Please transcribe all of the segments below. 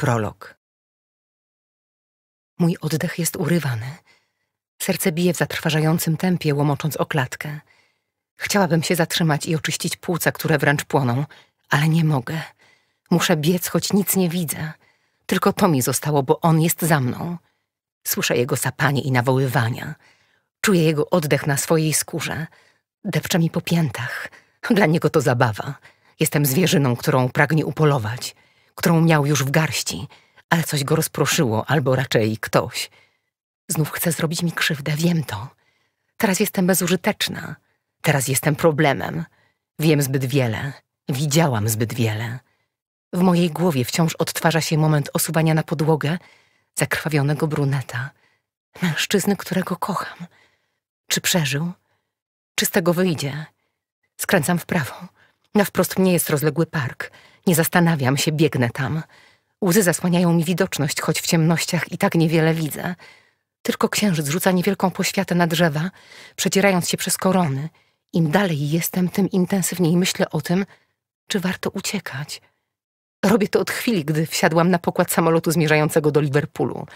Prolog. Mój oddech jest urywany. Serce bije w zatrważającym tempie, łomocząc o klatkę. Chciałabym się zatrzymać i oczyścić płuca, które wręcz płoną, ale nie mogę. Muszę biec, choć nic nie widzę. Tylko to mi zostało, bo on jest za mną. Słyszę jego sapanie i nawoływania. Czuję jego oddech na swojej skórze. Depcze mi po piętach. Dla niego to zabawa. Jestem zwierzyną, którą pragnie upolować którą miał już w garści, ale coś go rozproszyło, albo raczej ktoś. Znów chce zrobić mi krzywdę, wiem to. Teraz jestem bezużyteczna. Teraz jestem problemem. Wiem zbyt wiele. Widziałam zbyt wiele. W mojej głowie wciąż odtwarza się moment osuwania na podłogę zakrwawionego bruneta, mężczyzny, którego kocham. Czy przeżył? Czy z tego wyjdzie? Skręcam w prawo. Na wprost mnie jest rozległy park. Nie zastanawiam się, biegnę tam. Łzy zasłaniają mi widoczność, choć w ciemnościach i tak niewiele widzę. Tylko księżyc rzuca niewielką poświatę na drzewa, przedzierając się przez korony. Im dalej jestem, tym intensywniej myślę o tym, czy warto uciekać. Robię to od chwili, gdy wsiadłam na pokład samolotu zmierzającego do Liverpoolu,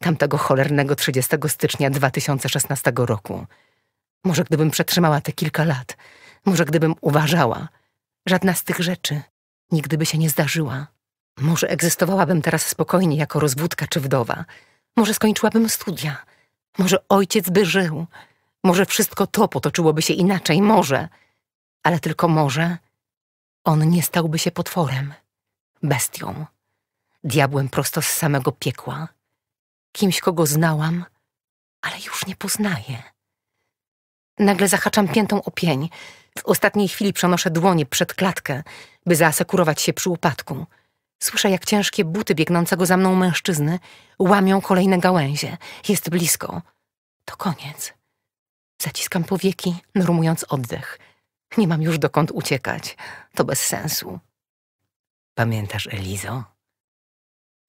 tamtego cholernego 30 stycznia 2016 roku. Może gdybym przetrzymała te kilka lat, może gdybym uważała. Żadna z tych rzeczy nigdy by się nie zdarzyła. Może egzystowałabym teraz spokojnie jako rozwódka czy wdowa. Może skończyłabym studia. Może ojciec by żył. Może wszystko to potoczyłoby się inaczej. Może. Ale tylko może on nie stałby się potworem, bestią, diabłem prosto z samego piekła. Kimś, kogo znałam, ale już nie poznaję. Nagle zahaczam piętą o pień. W ostatniej chwili przenoszę dłonie przed klatkę, by zaasekurować się przy upadku. Słyszę, jak ciężkie buty biegnącego za mną mężczyzny łamią kolejne gałęzie. Jest blisko. To koniec. Zaciskam powieki, normując oddech. Nie mam już dokąd uciekać. To bez sensu. Pamiętasz, Elizo?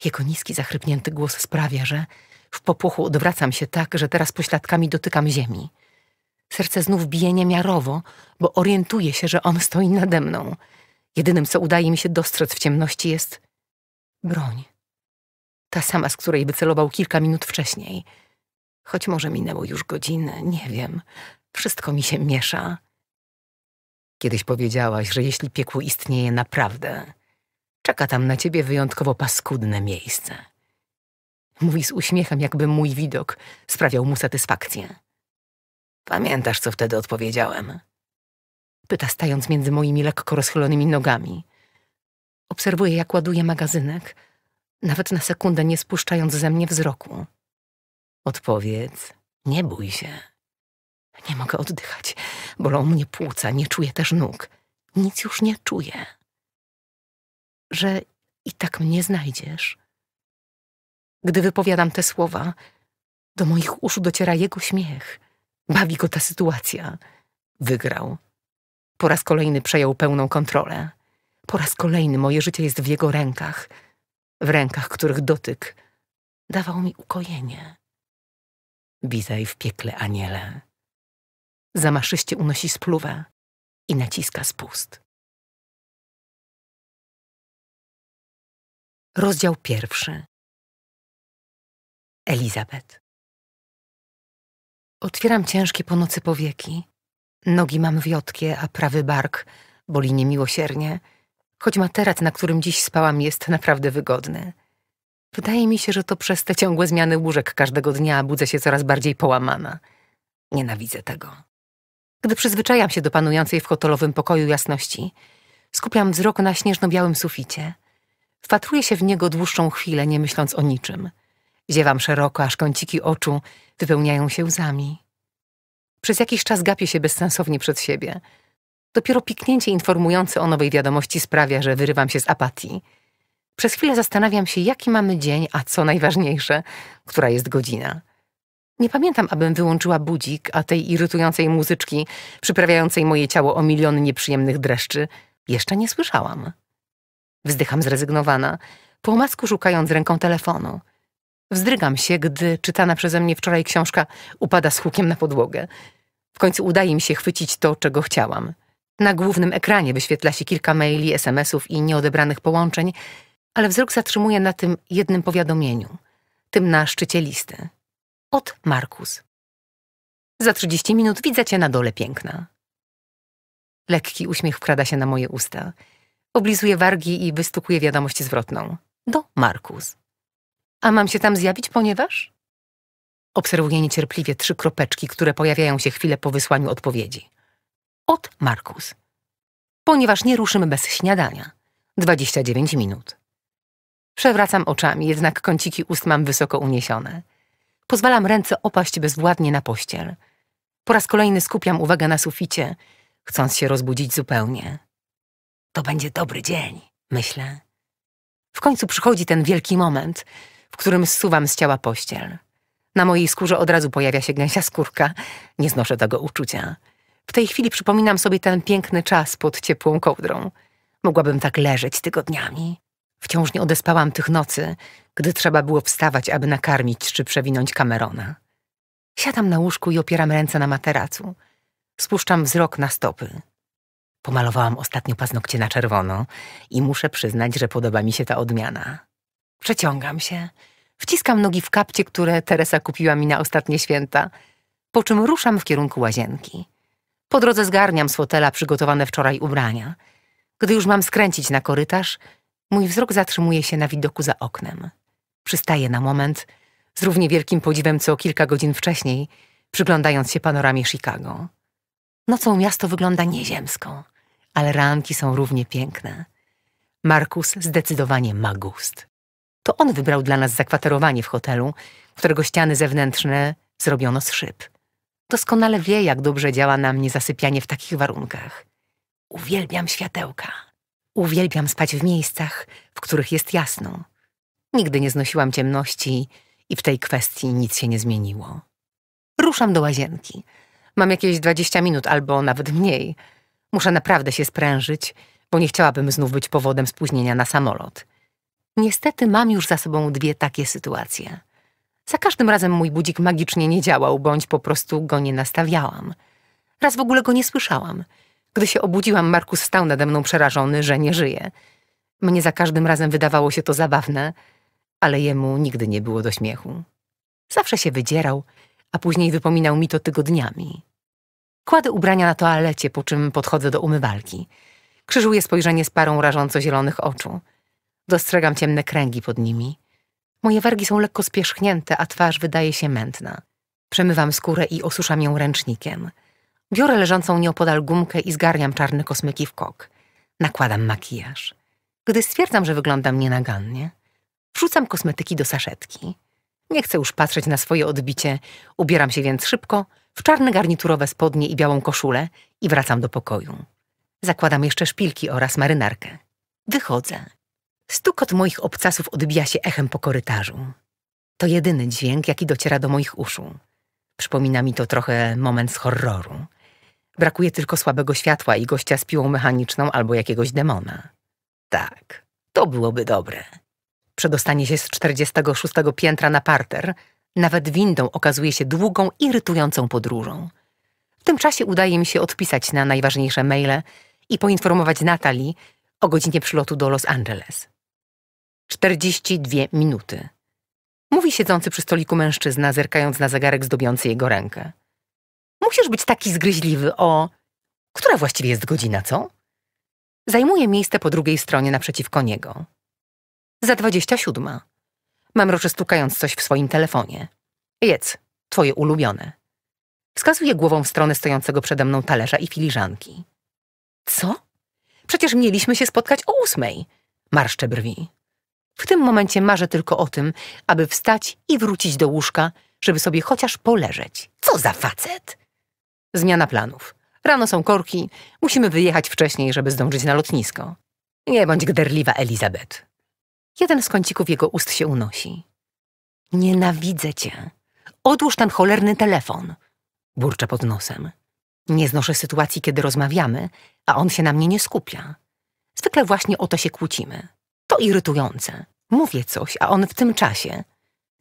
Jego niski, zachrypnięty głos sprawia, że w popłochu odwracam się tak, że teraz pośladkami dotykam ziemi. Serce znów bije niemiarowo, bo orientuje się, że on stoi nade mną. Jedynym, co udaje mi się dostrzec w ciemności, jest broń. Ta sama, z której wycelował kilka minut wcześniej. Choć może minęło już godzinę, nie wiem. Wszystko mi się miesza. Kiedyś powiedziałaś, że jeśli piekło istnieje naprawdę, czeka tam na ciebie wyjątkowo paskudne miejsce. Mówi z uśmiechem, jakby mój widok sprawiał mu satysfakcję. Pamiętasz, co wtedy odpowiedziałem? Pyta stając między moimi lekko rozchylonymi nogami. Obserwuję, jak ładuje magazynek, nawet na sekundę nie spuszczając ze mnie wzroku. Odpowiedz, nie bój się. Nie mogę oddychać, bolą mnie płuca, nie czuję też nóg. Nic już nie czuję. Że i tak mnie znajdziesz. Gdy wypowiadam te słowa, do moich uszu dociera jego śmiech – Bawi go ta sytuacja. Wygrał. Po raz kolejny przejął pełną kontrolę. Po raz kolejny moje życie jest w jego rękach, w rękach których dotyk dawał mi ukojenie. Witaj w piekle, aniele. Zamaszyście unosi spluwę i naciska spust. Rozdział pierwszy. Elizabeth. Otwieram ciężkie po nocy powieki. Nogi mam wiotkie, a prawy bark boli niemiłosiernie, choć materac, na którym dziś spałam, jest naprawdę wygodny. Wydaje mi się, że to przez te ciągłe zmiany łóżek każdego dnia budzę się coraz bardziej połamana. Nienawidzę tego. Gdy przyzwyczajam się do panującej w hotelowym pokoju jasności, skupiam wzrok na śnieżno-białym suficie. Wpatruję się w niego dłuższą chwilę, nie myśląc o niczym. Ziewam szeroko, aż kąciki oczu wypełniają się łzami. Przez jakiś czas gapię się bezsensownie przed siebie. Dopiero piknięcie informujące o nowej wiadomości sprawia, że wyrywam się z apatii. Przez chwilę zastanawiam się, jaki mamy dzień, a co najważniejsze, która jest godzina. Nie pamiętam, abym wyłączyła budzik, a tej irytującej muzyczki, przyprawiającej moje ciało o miliony nieprzyjemnych dreszczy, jeszcze nie słyszałam. Wzdycham zrezygnowana, po omacku szukając ręką telefonu – Wzdrygam się, gdy czytana przeze mnie wczoraj książka upada z hukiem na podłogę. W końcu udaje mi się chwycić to, czego chciałam. Na głównym ekranie wyświetla się kilka maili, SMS-ów i nieodebranych połączeń, ale wzrok zatrzymuje na tym jednym powiadomieniu, tym na szczycie listy. Od Markus. Za 30 minut widzę cię na dole, piękna. Lekki uśmiech wkrada się na moje usta. Oblizuję wargi i wystukuję wiadomość zwrotną. Do Markus. A mam się tam zjawić, ponieważ? Obserwuję niecierpliwie trzy kropeczki, które pojawiają się chwilę po wysłaniu odpowiedzi. Od Markus. Ponieważ nie ruszymy bez śniadania. 29 minut. Przewracam oczami, jednak kąciki ust mam wysoko uniesione. Pozwalam ręce opaść bezwładnie na pościel. Po raz kolejny skupiam uwagę na suficie, chcąc się rozbudzić zupełnie. To będzie dobry dzień, myślę. W końcu przychodzi ten wielki moment – którym zsuwam z ciała pościel. Na mojej skórze od razu pojawia się gęsia skórka. Nie znoszę tego uczucia. W tej chwili przypominam sobie ten piękny czas pod ciepłą kołdrą. Mogłabym tak leżeć tygodniami. Wciąż nie odespałam tych nocy, gdy trzeba było wstawać, aby nakarmić czy przewinąć Camerona. Siadam na łóżku i opieram ręce na materacu. Spuszczam wzrok na stopy. Pomalowałam ostatnio paznokcie na czerwono i muszę przyznać, że podoba mi się ta odmiana. Przeciągam się, Wciskam nogi w kapcie, które Teresa kupiła mi na ostatnie święta, po czym ruszam w kierunku łazienki. Po drodze zgarniam z fotela przygotowane wczoraj ubrania. Gdy już mam skręcić na korytarz, mój wzrok zatrzymuje się na widoku za oknem. Przystaję na moment, z równie wielkim podziwem co kilka godzin wcześniej, przyglądając się panoramie Chicago. Nocą miasto wygląda nieziemsko, ale ranki są równie piękne. Markus zdecydowanie ma gust. To on wybrał dla nas zakwaterowanie w hotelu, którego ściany zewnętrzne zrobiono z szyb. Doskonale wie, jak dobrze działa na mnie zasypianie w takich warunkach. Uwielbiam światełka. Uwielbiam spać w miejscach, w których jest jasno. Nigdy nie znosiłam ciemności i w tej kwestii nic się nie zmieniło. Ruszam do łazienki. Mam jakieś 20 minut albo nawet mniej. Muszę naprawdę się sprężyć, bo nie chciałabym znów być powodem spóźnienia na samolot. Niestety mam już za sobą dwie takie sytuacje. Za każdym razem mój budzik magicznie nie działał, bądź po prostu go nie nastawiałam. Raz w ogóle go nie słyszałam. Gdy się obudziłam, Markus stał nade mną przerażony, że nie żyje. Mnie za każdym razem wydawało się to zabawne, ale jemu nigdy nie było do śmiechu. Zawsze się wydzierał, a później wypominał mi to tygodniami. Kładę ubrania na toalecie, po czym podchodzę do umywalki. Krzyżuję spojrzenie z parą rażąco zielonych oczu – Dostrzegam ciemne kręgi pod nimi. Moje wargi są lekko spierzchnięte, a twarz wydaje się mętna. Przemywam skórę i osuszam ją ręcznikiem. Biorę leżącą nieopodal gumkę i zgarniam czarne kosmyki w kok. Nakładam makijaż. Gdy stwierdzam, że wyglądam nienagannie, wrzucam kosmetyki do saszetki. Nie chcę już patrzeć na swoje odbicie, ubieram się więc szybko w czarne garniturowe spodnie i białą koszulę i wracam do pokoju. Zakładam jeszcze szpilki oraz marynarkę. Wychodzę. Stukot moich obcasów odbija się echem po korytarzu. To jedyny dźwięk, jaki dociera do moich uszu. Przypomina mi to trochę moment z horroru. Brakuje tylko słabego światła i gościa z piłą mechaniczną albo jakiegoś demona. Tak, to byłoby dobre. Przedostanie się z 46 piętra na parter, nawet windą okazuje się długą, irytującą podróżą. W tym czasie udaje mi się odpisać na najważniejsze maile i poinformować Natalii o godzinie przylotu do Los Angeles. 42 minuty. Mówi siedzący przy stoliku mężczyzna, zerkając na zegarek zdobiący jego rękę. Musisz być taki zgryźliwy o... Która właściwie jest godzina, co? Zajmuje miejsce po drugiej stronie naprzeciwko niego. Za 27. Mamroczy stukając coś w swoim telefonie. Jedz, twoje ulubione. Wskazuje głową w stronę stojącego przede mną talerza i filiżanki. Co? Przecież mieliśmy się spotkać o ósmej. Marszcze brwi. W tym momencie marzę tylko o tym, aby wstać i wrócić do łóżka, żeby sobie chociaż poleżeć. Co za facet! Zmiana planów. Rano są korki, musimy wyjechać wcześniej, żeby zdążyć na lotnisko. Nie bądź gderliwa, Elizabeth. Jeden z kącików jego ust się unosi. Nienawidzę cię. Odłóż ten cholerny telefon. Burczę pod nosem. Nie znoszę sytuacji, kiedy rozmawiamy, a on się na mnie nie skupia. Zwykle właśnie o to się kłócimy. To irytujące. Mówię coś, a on w tym czasie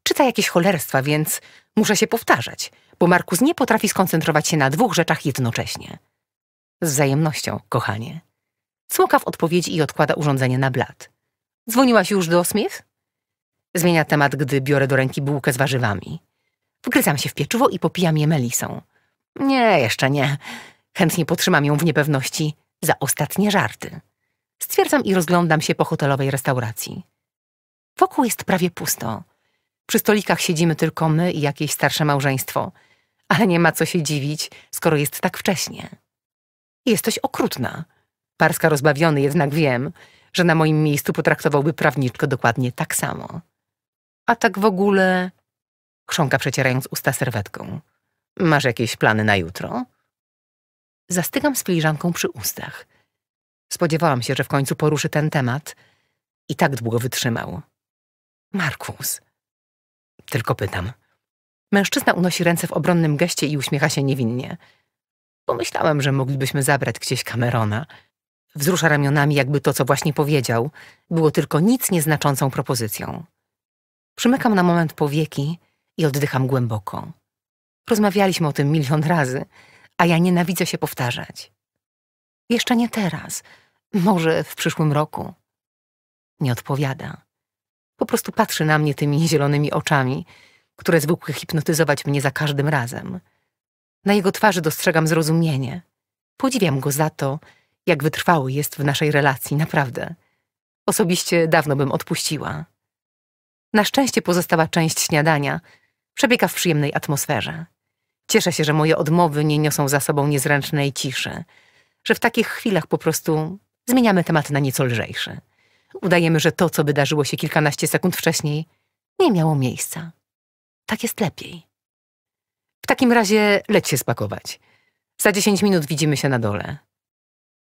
czyta jakieś cholerstwa, więc muszę się powtarzać, bo Markus nie potrafi skoncentrować się na dwóch rzeczach jednocześnie. Z wzajemnością, kochanie. Cmuka w odpowiedzi i odkłada urządzenie na blat. Dzwoniłaś już do Smith? Zmienia temat, gdy biorę do ręki bułkę z warzywami. Wgryzam się w pieczywo i popijam je melisą. Nie, jeszcze nie. Chętnie potrzymam ją w niepewności za ostatnie żarty. Stwierdzam i rozglądam się po hotelowej restauracji. Wokół jest prawie pusto. Przy stolikach siedzimy tylko my i jakieś starsze małżeństwo, ale nie ma co się dziwić, skoro jest tak wcześnie. Jesteś okrutna. Parska rozbawiony jednak wiem, że na moim miejscu potraktowałby prawniczko dokładnie tak samo. A tak w ogóle... Chrząka przecierając usta serwetką. Masz jakieś plany na jutro? Zastygam z filiżanką przy ustach – Spodziewałam się, że w końcu poruszy ten temat. I tak długo wytrzymał. Markus. Tylko pytam. Mężczyzna unosi ręce w obronnym geście i uśmiecha się niewinnie. Pomyślałem, że moglibyśmy zabrać gdzieś Camerona. Wzrusza ramionami, jakby to, co właśnie powiedział, było tylko nic nieznaczącą propozycją. Przymykam na moment powieki i oddycham głęboko. Rozmawialiśmy o tym milion razy, a ja nienawidzę się powtarzać. Jeszcze nie teraz. Może w przyszłym roku. Nie odpowiada. Po prostu patrzy na mnie tymi zielonymi oczami, które zwykły hipnotyzować mnie za każdym razem. Na jego twarzy dostrzegam zrozumienie. Podziwiam go za to, jak wytrwały jest w naszej relacji, naprawdę. Osobiście dawno bym odpuściła. Na szczęście pozostała część śniadania przebiega w przyjemnej atmosferze. Cieszę się, że moje odmowy nie niosą za sobą niezręcznej ciszy że w takich chwilach po prostu zmieniamy temat na nieco lżejszy. Udajemy, że to, co wydarzyło się kilkanaście sekund wcześniej, nie miało miejsca. Tak jest lepiej. W takim razie leć się spakować. Za dziesięć minut widzimy się na dole.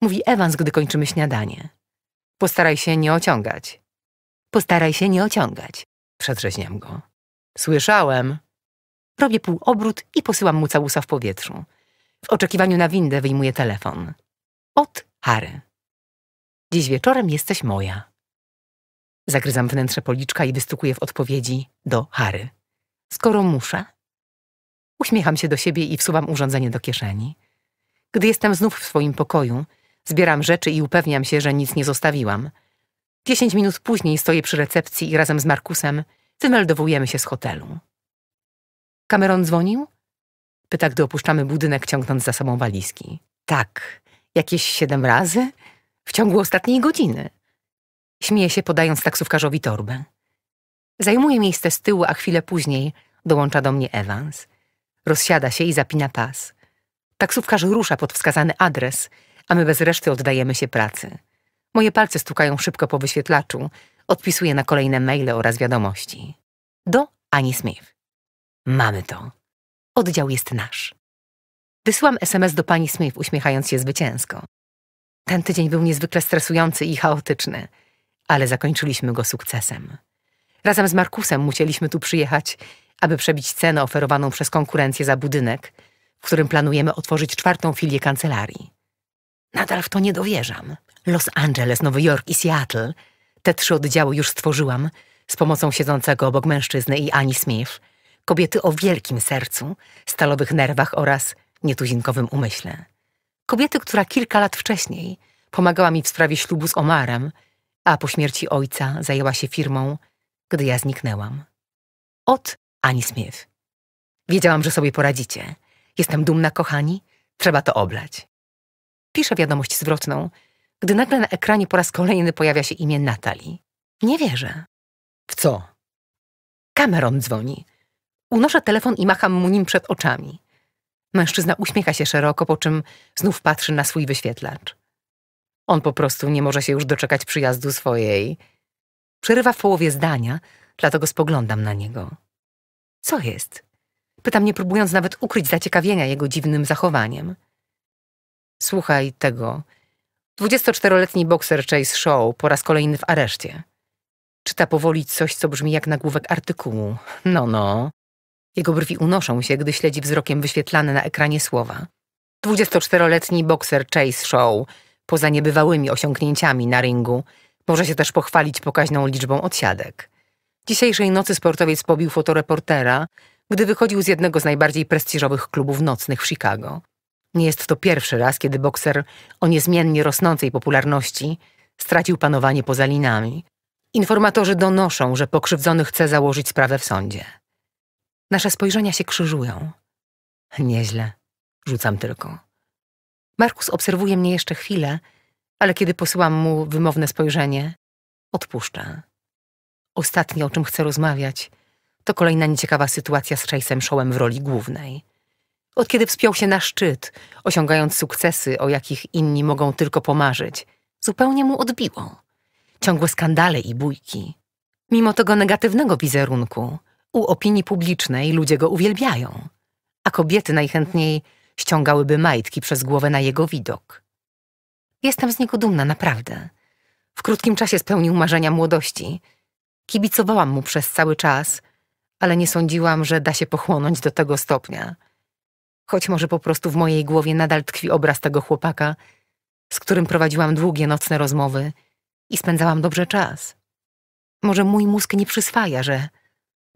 Mówi Ewans, gdy kończymy śniadanie. Postaraj się nie ociągać. Postaraj się nie ociągać. Przedrzeźniam go. Słyszałem. Robię pół obrót i posyłam mu całusa w powietrzu. W oczekiwaniu na windę wyjmuję telefon. Od Harry. Dziś wieczorem jesteś moja. Zagryzam wnętrze policzka i wystukuję w odpowiedzi do Harry. Skoro muszę? Uśmiecham się do siebie i wsuwam urządzenie do kieszeni. Gdy jestem znów w swoim pokoju, zbieram rzeczy i upewniam się, że nic nie zostawiłam. Dziesięć minut później stoję przy recepcji i razem z Markusem wymeldowujemy się z hotelu. Cameron dzwonił? Pyta, gdy opuszczamy budynek, ciągnąc za sobą walizki. Tak, jakieś siedem razy w ciągu ostatniej godziny. Śmieje się, podając taksówkarzowi torbę. Zajmuje miejsce z tyłu, a chwilę później dołącza do mnie Evans. Rozsiada się i zapina pas. Taksówkarz rusza pod wskazany adres, a my bez reszty oddajemy się pracy. Moje palce stukają szybko po wyświetlaczu, odpisuję na kolejne maile oraz wiadomości. Do Ani Smith. Mamy to. Oddział jest nasz. Wysyłam SMS do pani Smith, uśmiechając się zwycięsko. Ten tydzień był niezwykle stresujący i chaotyczny, ale zakończyliśmy go sukcesem. Razem z Markusem musieliśmy tu przyjechać, aby przebić cenę oferowaną przez konkurencję za budynek, w którym planujemy otworzyć czwartą filię kancelarii. Nadal w to nie dowierzam. Los Angeles, Nowy Jork i Seattle te trzy oddziały już stworzyłam z pomocą siedzącego obok mężczyzny i Ani Smith, kobiety o wielkim sercu, stalowych nerwach oraz nietuzinkowym umyśle. Kobiety, która kilka lat wcześniej pomagała mi w sprawie ślubu z Omarem, a po śmierci ojca zajęła się firmą, gdy ja zniknęłam. Od Ani Smith. Wiedziałam, że sobie poradzicie. Jestem dumna, kochani. Trzeba to oblać. Piszę wiadomość zwrotną, gdy nagle na ekranie po raz kolejny pojawia się imię Natalii. Nie wierzę. W co? Cameron dzwoni. Unoszę telefon i macham mu nim przed oczami. Mężczyzna uśmiecha się szeroko, po czym znów patrzy na swój wyświetlacz. On po prostu nie może się już doczekać przyjazdu swojej. Przerywa w połowie zdania, dlatego spoglądam na niego. Co jest? Pytam, nie próbując nawet ukryć zaciekawienia jego dziwnym zachowaniem. Słuchaj tego. 24-letni bokser Chase Show po raz kolejny w areszcie. Czyta powoli coś, co brzmi jak nagłówek artykułu. No, no. Jego brwi unoszą się, gdy śledzi wzrokiem wyświetlane na ekranie słowa. 24-letni bokser Chase Show, poza niebywałymi osiągnięciami na ringu, może się też pochwalić pokaźną liczbą odsiadek. Dzisiejszej nocy sportowiec pobił fotoreportera, gdy wychodził z jednego z najbardziej prestiżowych klubów nocnych w Chicago. Nie jest to pierwszy raz, kiedy bokser o niezmiennie rosnącej popularności stracił panowanie poza linami. Informatorzy donoszą, że pokrzywdzony chce założyć sprawę w sądzie. Nasze spojrzenia się krzyżują. Nieźle, rzucam tylko. Markus obserwuje mnie jeszcze chwilę, ale kiedy posyłam mu wymowne spojrzenie, odpuszcza. Ostatnie, o czym chcę rozmawiać, to kolejna nieciekawa sytuacja z Chase'em Showem w roli głównej. Od kiedy wspiął się na szczyt, osiągając sukcesy, o jakich inni mogą tylko pomarzyć, zupełnie mu odbiło. Ciągłe skandale i bójki. Mimo tego negatywnego wizerunku, u opinii publicznej ludzie go uwielbiają, a kobiety najchętniej ściągałyby majtki przez głowę na jego widok. Jestem z niego dumna, naprawdę. W krótkim czasie spełnił marzenia młodości. Kibicowałam mu przez cały czas, ale nie sądziłam, że da się pochłonąć do tego stopnia. Choć może po prostu w mojej głowie nadal tkwi obraz tego chłopaka, z którym prowadziłam długie nocne rozmowy i spędzałam dobrze czas. Może mój mózg nie przyswaja, że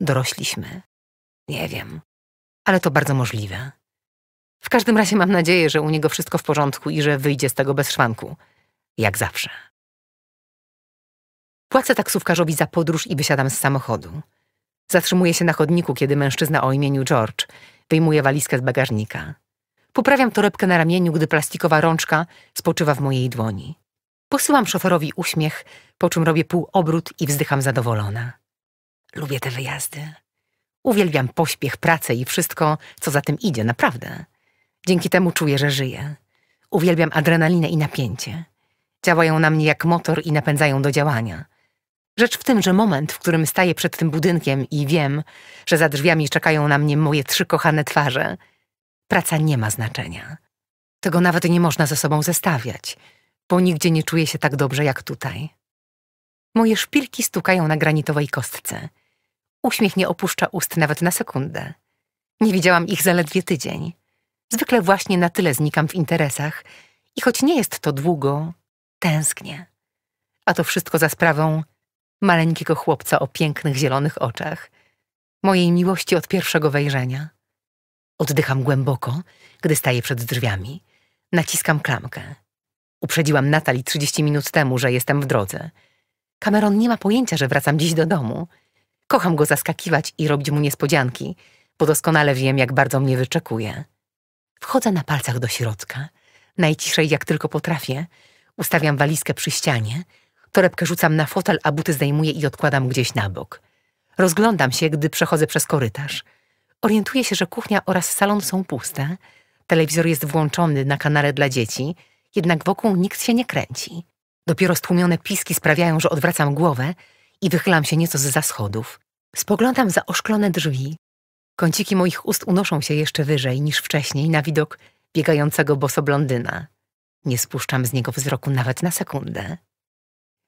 dorośliśmy. Nie wiem, ale to bardzo możliwe. W każdym razie mam nadzieję, że u niego wszystko w porządku i że wyjdzie z tego bez szwanku. Jak zawsze. Płacę taksówkarzowi za podróż i wysiadam z samochodu. Zatrzymuję się na chodniku, kiedy mężczyzna o imieniu George wyjmuje walizkę z bagażnika. Poprawiam torebkę na ramieniu, gdy plastikowa rączka spoczywa w mojej dłoni. Posyłam szoferowi uśmiech, po czym robię pół obrót i wzdycham zadowolona. Lubię te wyjazdy. Uwielbiam pośpiech, pracę i wszystko, co za tym idzie, naprawdę. Dzięki temu czuję, że żyję. Uwielbiam adrenalinę i napięcie. Działają na mnie jak motor i napędzają do działania. Rzecz w tym, że moment, w którym staję przed tym budynkiem i wiem, że za drzwiami czekają na mnie moje trzy kochane twarze, praca nie ma znaczenia. Tego nawet nie można ze sobą zestawiać, bo nigdzie nie czuję się tak dobrze jak tutaj. Moje szpilki stukają na granitowej kostce. Uśmiech nie opuszcza ust nawet na sekundę. Nie widziałam ich zaledwie tydzień. Zwykle właśnie na tyle znikam w interesach i choć nie jest to długo, tęsknię. A to wszystko za sprawą maleńkiego chłopca o pięknych zielonych oczach, mojej miłości od pierwszego wejrzenia. Oddycham głęboko, gdy staję przed drzwiami. Naciskam klamkę. Uprzedziłam Natali 30 minut temu, że jestem w drodze. Cameron nie ma pojęcia, że wracam dziś do domu – Kocham go zaskakiwać i robić mu niespodzianki, bo doskonale wiem, jak bardzo mnie wyczekuje. Wchodzę na palcach do środka, najciszej jak tylko potrafię, ustawiam walizkę przy ścianie, torebkę rzucam na fotel, a buty zdejmuję i odkładam gdzieś na bok. Rozglądam się, gdy przechodzę przez korytarz. Orientuję się, że kuchnia oraz salon są puste, telewizor jest włączony na kanale dla dzieci, jednak wokół nikt się nie kręci. Dopiero stłumione piski sprawiają, że odwracam głowę, i wychylam się nieco z za schodów. Spoglądam za oszklone drzwi. Kąciki moich ust unoszą się jeszcze wyżej niż wcześniej na widok biegającego boso blondyna. Nie spuszczam z niego wzroku nawet na sekundę.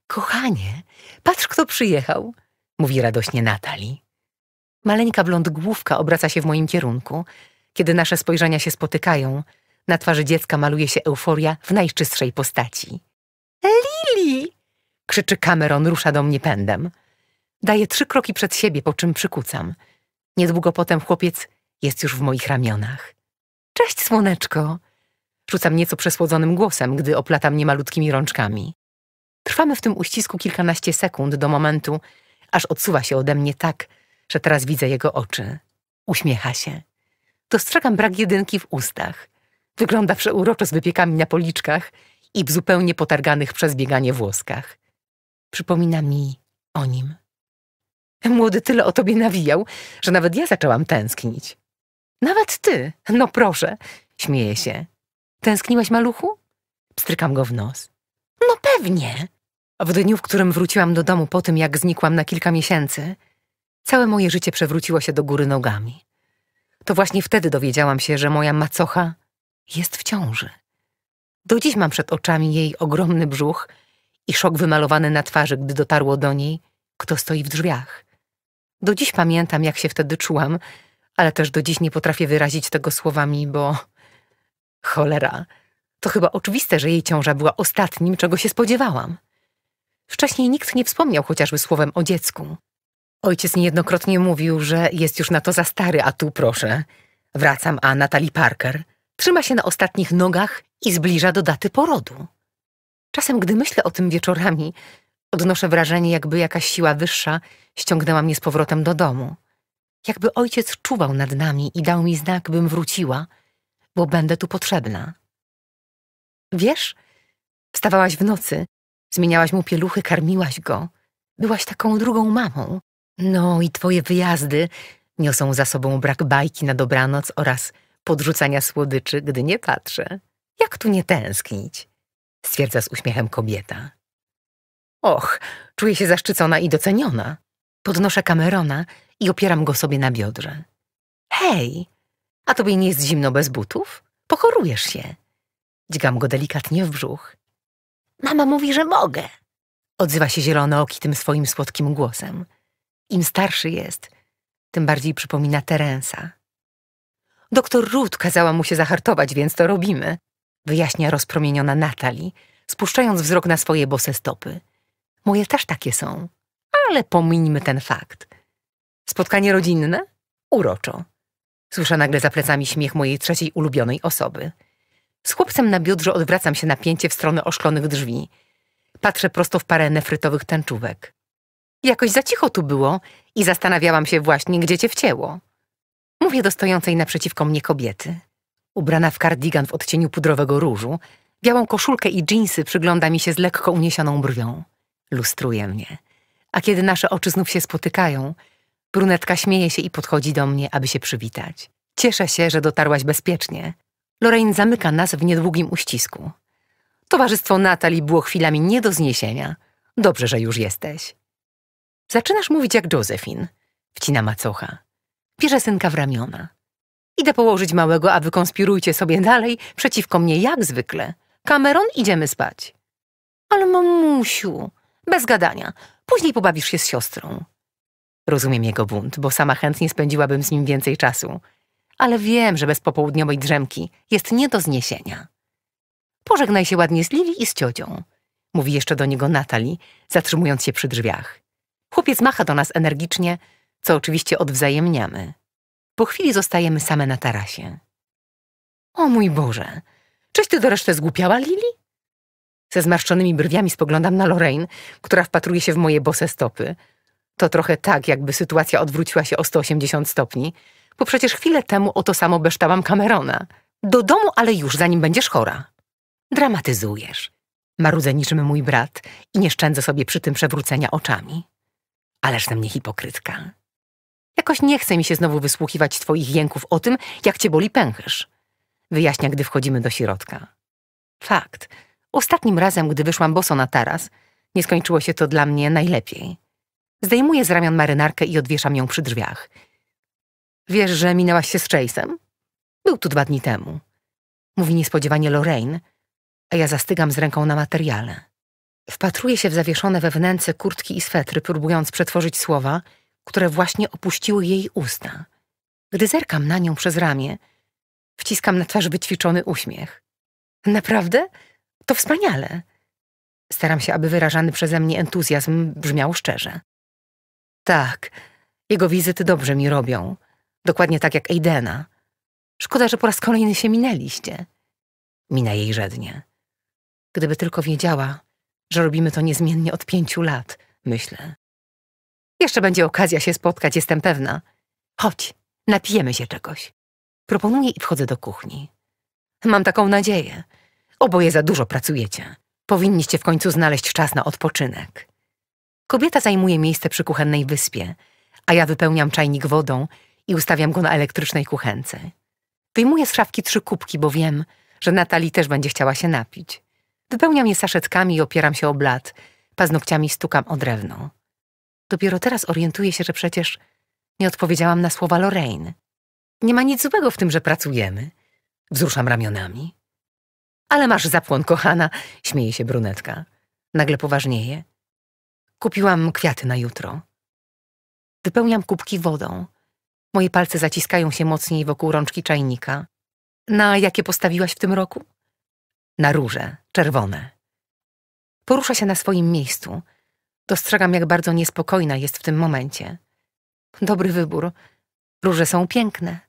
Kochanie, patrz kto przyjechał, mówi radośnie Natali. Maleńka blond główka obraca się w moim kierunku. Kiedy nasze spojrzenia się spotykają, na twarzy dziecka maluje się euforia w najczystszej postaci. Lili! krzyczy Cameron, rusza do mnie pędem. Daję trzy kroki przed siebie, po czym przykucam. Niedługo potem chłopiec jest już w moich ramionach. Cześć, słoneczko! Rzucam nieco przesłodzonym głosem, gdy oplata mnie malutkimi rączkami. Trwamy w tym uścisku kilkanaście sekund do momentu, aż odsuwa się ode mnie tak, że teraz widzę jego oczy. Uśmiecha się. Dostrzegam brak jedynki w ustach. Wygląda przeuroczo z wypiekami na policzkach i w zupełnie potarganych przez bieganie włoskach. Przypomina mi o nim. Młody tyle o tobie nawijał, że nawet ja zaczęłam tęsknić. Nawet ty, no proszę, śmieje się. Tęskniłaś, maluchu? Pstrykam go w nos. No pewnie. W dniu, w którym wróciłam do domu po tym, jak znikłam na kilka miesięcy, całe moje życie przewróciło się do góry nogami. To właśnie wtedy dowiedziałam się, że moja macocha jest w ciąży. Do dziś mam przed oczami jej ogromny brzuch – i szok wymalowany na twarzy, gdy dotarło do niej, kto stoi w drzwiach. Do dziś pamiętam, jak się wtedy czułam, ale też do dziś nie potrafię wyrazić tego słowami, bo cholera. To chyba oczywiste, że jej ciąża była ostatnim, czego się spodziewałam. Wcześniej nikt nie wspomniał chociażby słowem o dziecku. Ojciec niejednokrotnie mówił, że jest już na to za stary, a tu proszę. Wracam, a Natalie Parker trzyma się na ostatnich nogach i zbliża do daty porodu. Czasem, gdy myślę o tym wieczorami, odnoszę wrażenie, jakby jakaś siła wyższa ściągnęła mnie z powrotem do domu. Jakby ojciec czuwał nad nami i dał mi znak, bym wróciła, bo będę tu potrzebna. Wiesz, wstawałaś w nocy, zmieniałaś mu pieluchy, karmiłaś go. Byłaś taką drugą mamą. No i twoje wyjazdy niosą za sobą brak bajki na dobranoc oraz podrzucania słodyczy, gdy nie patrzę. Jak tu nie tęsknić? stwierdza z uśmiechem kobieta. Och, czuję się zaszczycona i doceniona. Podnoszę Camerona i opieram go sobie na biodrze. Hej, a tobie nie jest zimno bez butów? Pochorujesz się. Dźgam go delikatnie w brzuch. Mama mówi, że mogę. Odzywa się zielonooki tym swoim słodkim głosem. Im starszy jest, tym bardziej przypomina Terensa. Doktor Ruth kazała mu się zahartować, więc to robimy wyjaśnia rozpromieniona Natali, spuszczając wzrok na swoje bose stopy. Moje też takie są, ale pomińmy ten fakt. Spotkanie rodzinne? Uroczo. Słyszę nagle za plecami śmiech mojej trzeciej ulubionej osoby. Z chłopcem na biodrze odwracam się napięcie w stronę oszklonych drzwi. Patrzę prosto w parę nefrytowych tęczówek. Jakoś za cicho tu było i zastanawiałam się właśnie, gdzie cię wcięło. Mówię do stojącej naprzeciwko mnie kobiety ubrana w kardigan w odcieniu pudrowego różu, białą koszulkę i dżinsy przygląda mi się z lekko uniesioną brwią. Lustruje mnie. A kiedy nasze oczy znów się spotykają, brunetka śmieje się i podchodzi do mnie, aby się przywitać. Cieszę się, że dotarłaś bezpiecznie. Lorraine zamyka nas w niedługim uścisku. Towarzystwo Natalii było chwilami nie do zniesienia. Dobrze, że już jesteś. Zaczynasz mówić jak Josephine, wcina macocha. Bierze synka w ramiona. Idę położyć małego, a wy konspirujcie sobie dalej przeciwko mnie jak zwykle. Cameron, idziemy spać. Ale mamusiu, bez gadania. Później pobawisz się z siostrą. Rozumiem jego bunt, bo sama chętnie spędziłabym z nim więcej czasu. Ale wiem, że bez popołudniowej drzemki jest nie do zniesienia. Pożegnaj się ładnie z Lili i z ciocią. Mówi jeszcze do niego Natali, zatrzymując się przy drzwiach. Chłopiec macha do nas energicznie, co oczywiście odwzajemniamy. Po chwili zostajemy same na tarasie. O mój Boże, czyś ty do reszty zgłupiała, Lili? Ze zmarszczonymi brwiami spoglądam na Lorraine, która wpatruje się w moje bose stopy. To trochę tak, jakby sytuacja odwróciła się o 180 stopni, bo przecież chwilę temu o to samo beształam Camerona. Do domu, ale już, zanim będziesz chora. Dramatyzujesz. Marudzę niczym mój brat i nie szczędzę sobie przy tym przewrócenia oczami. Ależ na mnie hipokrytka. Jakoś nie chce mi się znowu wysłuchiwać twoich jęków o tym, jak cię boli pęcherz. Wyjaśnia, gdy wchodzimy do środka. Fakt. Ostatnim razem, gdy wyszłam boso na taras, nie skończyło się to dla mnie najlepiej. Zdejmuję z ramion marynarkę i odwieszam ją przy drzwiach. Wiesz, że minęłaś się z Chase'em? Był tu dwa dni temu. Mówi niespodziewanie Lorraine, a ja zastygam z ręką na materiale. Wpatruję się w zawieszone we wnęce kurtki i swetry, próbując przetworzyć słowa – które właśnie opuściły jej usta. Gdy zerkam na nią przez ramię, wciskam na twarz wyćwiczony uśmiech. Naprawdę? To wspaniale. Staram się, aby wyrażany przeze mnie entuzjazm brzmiał szczerze. Tak, jego wizyty dobrze mi robią. Dokładnie tak jak Aidena. Szkoda, że po raz kolejny się minęliście. Minę jej rzednie. Gdyby tylko wiedziała, że robimy to niezmiennie od pięciu lat, myślę. Jeszcze będzie okazja się spotkać, jestem pewna. Chodź, napijemy się czegoś. Proponuję i wchodzę do kuchni. Mam taką nadzieję. Oboje za dużo pracujecie. Powinniście w końcu znaleźć czas na odpoczynek. Kobieta zajmuje miejsce przy kuchennej wyspie, a ja wypełniam czajnik wodą i ustawiam go na elektrycznej kuchence. Wyjmuję z szafki trzy kubki, bo wiem, że Natali też będzie chciała się napić. Wypełniam je saszetkami i opieram się o blat, paznokciami stukam o drewno. Dopiero teraz orientuję się, że przecież nie odpowiedziałam na słowa Lorraine. Nie ma nic złego w tym, że pracujemy. Wzruszam ramionami. Ale masz zapłon, kochana, śmieje się brunetka. Nagle poważnieje. Kupiłam kwiaty na jutro. Wypełniam kubki wodą. Moje palce zaciskają się mocniej wokół rączki czajnika. Na jakie postawiłaś w tym roku? Na róże, czerwone. Porusza się na swoim miejscu, Dostrzegam, jak bardzo niespokojna jest w tym momencie. Dobry wybór. Róże są piękne.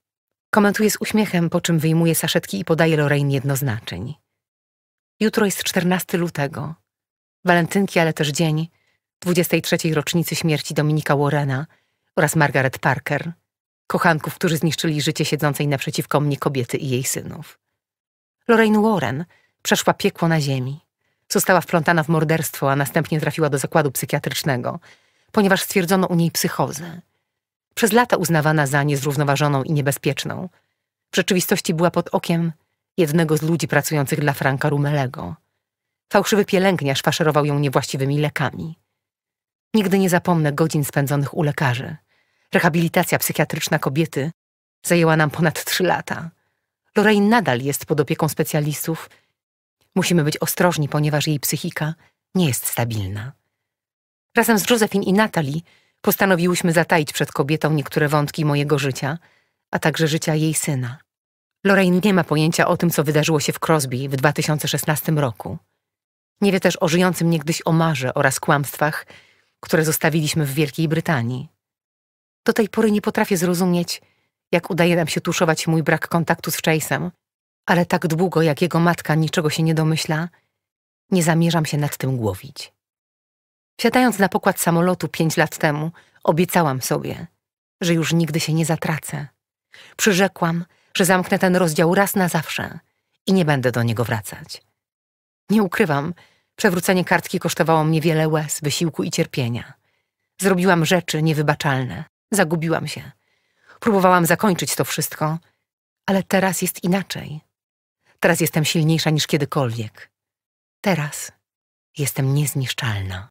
Komentuje z uśmiechem, po czym wyjmuje saszetki i podaje Lorraine jednoznaczeń. Jutro jest 14 lutego. Walentynki, ale też dzień 23. rocznicy śmierci Dominika Warrena oraz Margaret Parker, kochanków, którzy zniszczyli życie siedzącej naprzeciwko mnie kobiety i jej synów. Lorraine Warren przeszła piekło na ziemi. Została wplątana w morderstwo, a następnie trafiła do zakładu psychiatrycznego, ponieważ stwierdzono u niej psychozę. Przez lata uznawana za niezrównoważoną i niebezpieczną. W rzeczywistości była pod okiem jednego z ludzi pracujących dla Franka Rumelego. Fałszywy pielęgniarz faszerował ją niewłaściwymi lekami. Nigdy nie zapomnę godzin spędzonych u lekarzy. Rehabilitacja psychiatryczna kobiety zajęła nam ponad trzy lata. Lorraine nadal jest pod opieką specjalistów – Musimy być ostrożni, ponieważ jej psychika nie jest stabilna. Razem z Josephine i Natalie postanowiłyśmy zataić przed kobietą niektóre wątki mojego życia, a także życia jej syna. Lorraine nie ma pojęcia o tym, co wydarzyło się w Crosby w 2016 roku. Nie wie też o żyjącym niegdyś omarze oraz kłamstwach, które zostawiliśmy w Wielkiej Brytanii. Do tej pory nie potrafię zrozumieć, jak udaje nam się tuszować mój brak kontaktu z Chase'em, ale tak długo, jak jego matka niczego się nie domyśla, nie zamierzam się nad tym głowić. Wsiadając na pokład samolotu pięć lat temu, obiecałam sobie, że już nigdy się nie zatracę. Przyrzekłam, że zamknę ten rozdział raz na zawsze i nie będę do niego wracać. Nie ukrywam, przewrócenie kartki kosztowało mnie wiele łez, wysiłku i cierpienia. Zrobiłam rzeczy niewybaczalne, zagubiłam się. Próbowałam zakończyć to wszystko, ale teraz jest inaczej. Teraz jestem silniejsza niż kiedykolwiek. Teraz jestem niezniszczalna.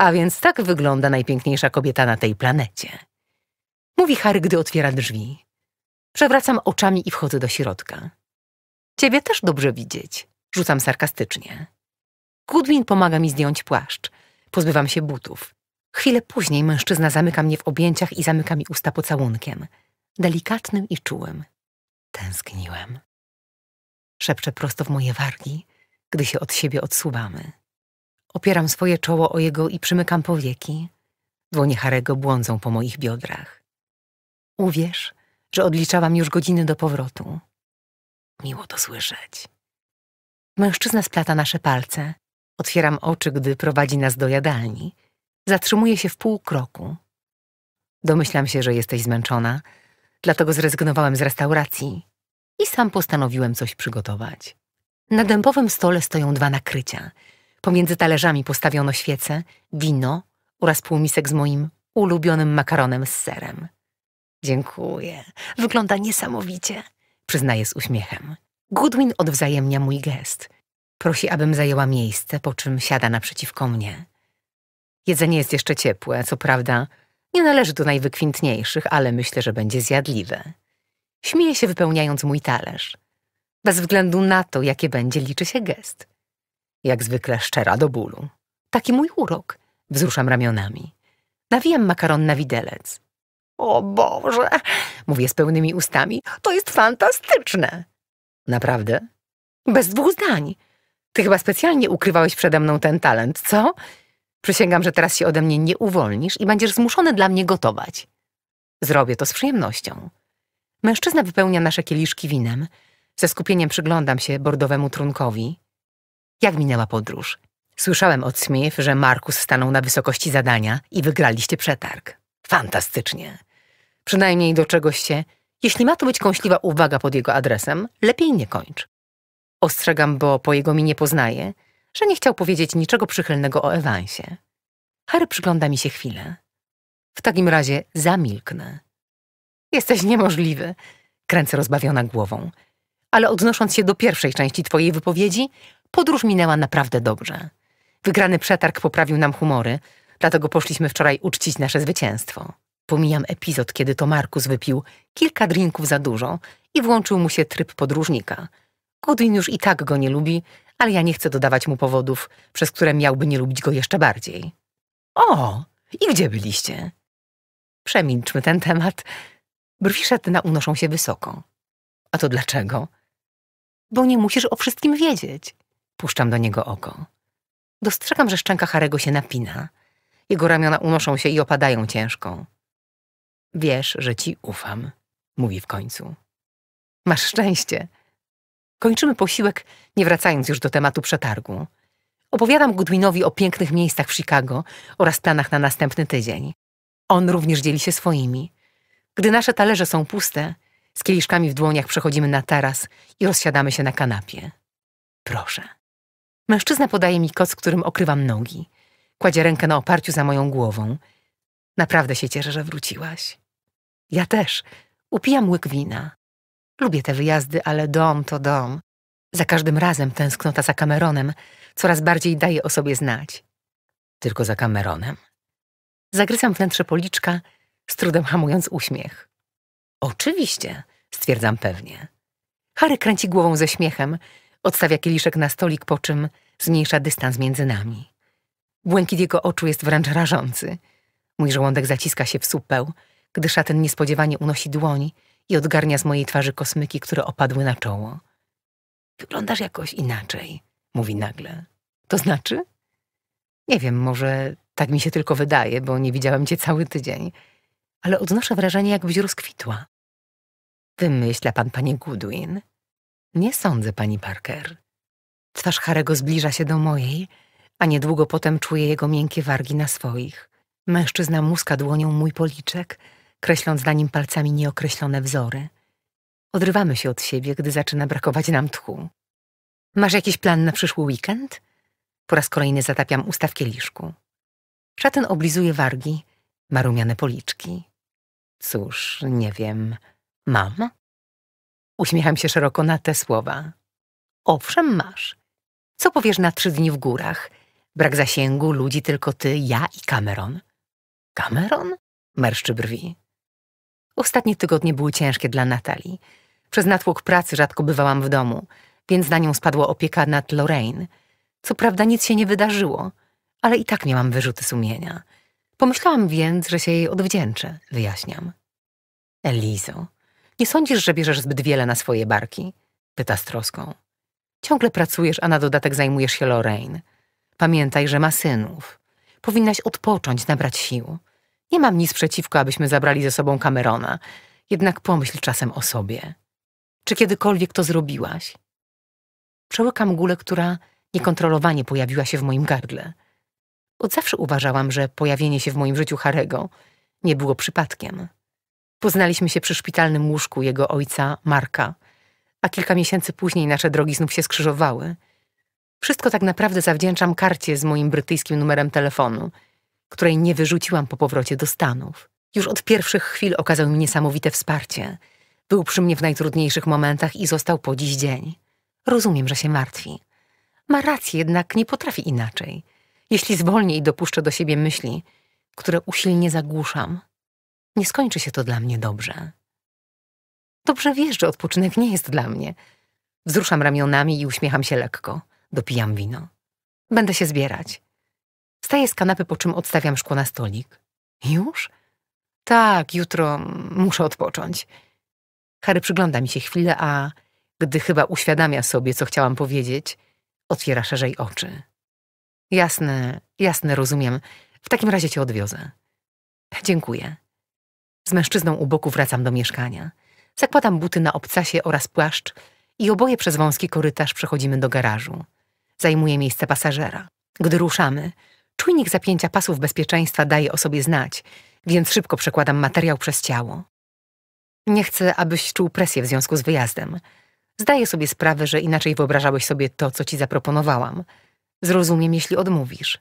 A więc tak wygląda najpiękniejsza kobieta na tej planecie. Mówi Harry, gdy otwiera drzwi. Przewracam oczami i wchodzę do środka. Ciebie też dobrze widzieć, rzucam sarkastycznie. Goodwin pomaga mi zdjąć płaszcz. Pozbywam się butów. Chwilę później mężczyzna zamyka mnie w objęciach i zamyka mi usta pocałunkiem delikatnym i czułym. Tęskniłem. Szepczę prosto w moje wargi, gdy się od siebie odsuwamy. Opieram swoje czoło o jego i przymykam powieki. Dłonie Harego błądzą po moich biodrach. Uwierz, że odliczałam już godziny do powrotu. Miło to słyszeć. Mężczyzna splata nasze palce. Otwieram oczy, gdy prowadzi nas do jadalni. Zatrzymuje się w pół kroku. Domyślam się, że jesteś zmęczona, dlatego zrezygnowałem z restauracji i sam postanowiłem coś przygotować. Na dębowym stole stoją dwa nakrycia. Pomiędzy talerzami postawiono świece, wino oraz półmisek z moim ulubionym makaronem z serem. Dziękuję. Wygląda niesamowicie, przyznaję z uśmiechem. Goodwin odwzajemnia mój gest. Prosi, abym zajęła miejsce, po czym siada naprzeciwko mnie. Jedzenie jest jeszcze ciepłe, co prawda, nie należy do najwykwintniejszych, ale myślę, że będzie zjadliwe. Śmieję się wypełniając mój talerz. Bez względu na to, jakie będzie, liczy się gest. Jak zwykle szczera do bólu. Taki mój urok. Wzruszam ramionami. Nawijam makaron na widelec. O Boże! Mówię z pełnymi ustami. To jest fantastyczne! Naprawdę? Bez dwóch zdań. Ty chyba specjalnie ukrywałeś przede mną ten talent, co? Przysięgam, że teraz się ode mnie nie uwolnisz i będziesz zmuszony dla mnie gotować. Zrobię to z przyjemnością. Mężczyzna wypełnia nasze kieliszki winem. Ze skupieniem przyglądam się bordowemu trunkowi. Jak minęła podróż? Słyszałem od Smith, że Markus stanął na wysokości zadania i wygraliście przetarg. Fantastycznie. Przynajmniej do czegoś się... Jeśli ma to być kąśliwa uwaga pod jego adresem, lepiej nie kończ. Ostrzegam, bo po jego mi nie poznaję, że nie chciał powiedzieć niczego przychylnego o Ewansie. Harry przygląda mi się chwilę. W takim razie zamilknę. Jesteś niemożliwy, kręcę rozbawiona głową. Ale odnosząc się do pierwszej części twojej wypowiedzi, podróż minęła naprawdę dobrze. Wygrany przetarg poprawił nam humory, dlatego poszliśmy wczoraj uczcić nasze zwycięstwo. Pomijam epizod, kiedy to Markus wypił kilka drinków za dużo i włączył mu się tryb podróżnika. Goodwin już i tak go nie lubi, ale ja nie chcę dodawać mu powodów, przez które miałby nie lubić go jeszcze bardziej. O, i gdzie byliście? Przemilczmy ten temat. Brwi Szetyna unoszą się wysoko. A to dlaczego? Bo nie musisz o wszystkim wiedzieć. Puszczam do niego oko. Dostrzegam, że szczęka Harego się napina. Jego ramiona unoszą się i opadają ciężko. Wiesz, że ci ufam, mówi w końcu. Masz szczęście. Kończymy posiłek, nie wracając już do tematu przetargu. Opowiadam Goodwinowi o pięknych miejscach w Chicago oraz planach na następny tydzień. On również dzieli się swoimi. Gdy nasze talerze są puste, z kieliszkami w dłoniach przechodzimy na taras i rozsiadamy się na kanapie. Proszę. Mężczyzna podaje mi koc, którym okrywam nogi. Kładzie rękę na oparciu za moją głową. Naprawdę się cieszę, że wróciłaś. Ja też. Upijam łyk wina. Lubię te wyjazdy, ale dom to dom. Za każdym razem tęsknota za Cameronem coraz bardziej daje o sobie znać. Tylko za Cameronem. Zagryzam wnętrze policzka, z trudem hamując uśmiech. Oczywiście, stwierdzam pewnie. Harry kręci głową ze śmiechem, odstawia kieliszek na stolik, po czym zmniejsza dystans między nami. Błękit jego oczu jest wręcz rażący. Mój żołądek zaciska się w supeł, gdy szaten niespodziewanie unosi dłoń i odgarnia z mojej twarzy kosmyki, które opadły na czoło. Wyglądasz jakoś inaczej, mówi nagle. To znaczy? Nie wiem, może tak mi się tylko wydaje, bo nie widziałem cię cały tydzień, ale odnoszę wrażenie, jakbyś rozkwitła. Wymyśla pan, panie Goodwin. Nie sądzę, pani Parker. Twarz Harego zbliża się do mojej, a niedługo potem czuję jego miękkie wargi na swoich. Mężczyzna muska dłonią mój policzek, kreśląc na nim palcami nieokreślone wzory. Odrywamy się od siebie, gdy zaczyna brakować nam tchu. Masz jakiś plan na przyszły weekend? Po raz kolejny zatapiam usta w kieliszku. Szatyn oblizuje wargi, ma rumiane policzki. Cóż, nie wiem. Mam? Uśmiecham się szeroko na te słowa. Owszem, masz. Co powiesz na trzy dni w górach? Brak zasięgu, ludzi, tylko ty, ja i Cameron. Cameron? Merszczy brwi. Ostatnie tygodnie były ciężkie dla Natalii. Przez natłok pracy rzadko bywałam w domu, więc na nią spadła opieka nad Lorraine. Co prawda nic się nie wydarzyło, ale i tak miałam wyrzuty sumienia. Pomyślałam więc, że się jej odwdzięczę, wyjaśniam. Elizo, nie sądzisz, że bierzesz zbyt wiele na swoje barki? Pyta z troską. Ciągle pracujesz, a na dodatek zajmujesz się Lorraine. Pamiętaj, że ma synów. Powinnaś odpocząć, nabrać sił. Nie mam nic przeciwko, abyśmy zabrali ze sobą Camerona, jednak pomyśl czasem o sobie. Czy kiedykolwiek to zrobiłaś? Przełykam gulę, która niekontrolowanie pojawiła się w moim gardle. Od zawsze uważałam, że pojawienie się w moim życiu Harego nie było przypadkiem. Poznaliśmy się przy szpitalnym łóżku jego ojca, Marka, a kilka miesięcy później nasze drogi znów się skrzyżowały. Wszystko tak naprawdę zawdzięczam karcie z moim brytyjskim numerem telefonu – której nie wyrzuciłam po powrocie do Stanów. Już od pierwszych chwil okazał mi niesamowite wsparcie. Był przy mnie w najtrudniejszych momentach i został po dziś dzień. Rozumiem, że się martwi. Ma rację, jednak nie potrafi inaczej. Jeśli zwolnię i dopuszczę do siebie myśli, które usilnie zagłuszam, nie skończy się to dla mnie dobrze. Dobrze wiesz, że odpoczynek nie jest dla mnie. Wzruszam ramionami i uśmiecham się lekko. Dopijam wino. Będę się zbierać. Staję z kanapy, po czym odstawiam szkło na stolik. Już? Tak, jutro muszę odpocząć. Harry przygląda mi się chwilę, a gdy chyba uświadamia sobie, co chciałam powiedzieć, otwiera szerzej oczy. Jasne, jasne, rozumiem. W takim razie cię odwiozę. Dziękuję. Z mężczyzną u boku wracam do mieszkania. Zakładam buty na obcasie oraz płaszcz i oboje przez wąski korytarz przechodzimy do garażu. Zajmuje miejsce pasażera. Gdy ruszamy, Czujnik zapięcia pasów bezpieczeństwa daje o sobie znać, więc szybko przekładam materiał przez ciało. Nie chcę, abyś czuł presję w związku z wyjazdem. Zdaję sobie sprawę, że inaczej wyobrażałeś sobie to, co ci zaproponowałam. Zrozumiem, jeśli odmówisz.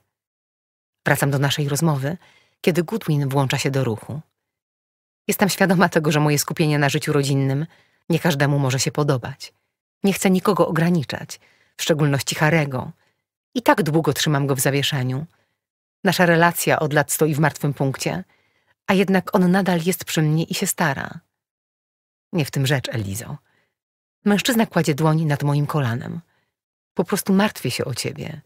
Wracam do naszej rozmowy, kiedy Goodwin włącza się do ruchu. Jestem świadoma tego, że moje skupienie na życiu rodzinnym nie każdemu może się podobać. Nie chcę nikogo ograniczać, w szczególności Harego. I tak długo trzymam go w zawieszeniu – Nasza relacja od lat stoi w martwym punkcie, a jednak on nadal jest przy mnie i się stara. Nie w tym rzecz, Elizo. Mężczyzna kładzie dłoń nad moim kolanem. Po prostu martwię się o ciebie.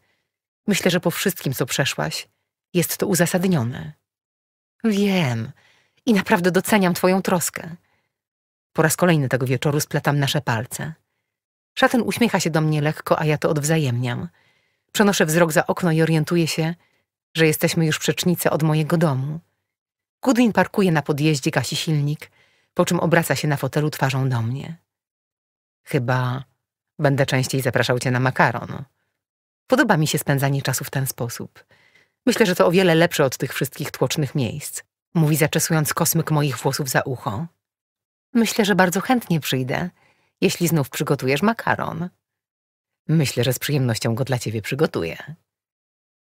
Myślę, że po wszystkim, co przeszłaś, jest to uzasadnione. Wiem i naprawdę doceniam twoją troskę. Po raz kolejny tego wieczoru splatam nasze palce. Szatan uśmiecha się do mnie lekko, a ja to odwzajemniam. Przenoszę wzrok za okno i orientuję się, że jesteśmy już przecznicę od mojego domu. Goodwin parkuje na podjeździe, gasi silnik, po czym obraca się na fotelu twarzą do mnie. Chyba będę częściej zapraszał cię na makaron. Podoba mi się spędzanie czasu w ten sposób. Myślę, że to o wiele lepsze od tych wszystkich tłocznych miejsc. Mówi zaczesując kosmyk moich włosów za ucho. Myślę, że bardzo chętnie przyjdę, jeśli znów przygotujesz makaron. Myślę, że z przyjemnością go dla ciebie przygotuję.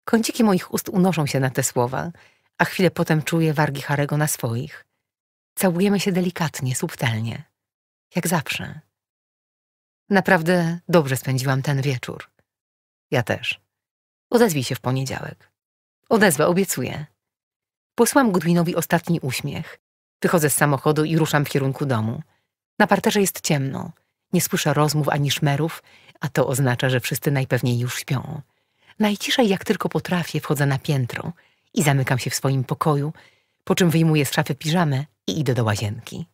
Kąciki moich ust unoszą się na te słowa, a chwilę potem czuję wargi Harego na swoich. Całujemy się delikatnie, subtelnie. Jak zawsze. Naprawdę dobrze spędziłam ten wieczór. Ja też. Odezwij się w poniedziałek. Odezwę, obiecuję. Posłam Gudwinowi ostatni uśmiech. Wychodzę z samochodu i ruszam w kierunku domu. Na parterze jest ciemno. Nie słyszę rozmów ani szmerów, a to oznacza, że wszyscy najpewniej już śpią. Najciszej jak tylko potrafię wchodzę na piętro i zamykam się w swoim pokoju, po czym wyjmuję z szafy piżamę i idę do łazienki.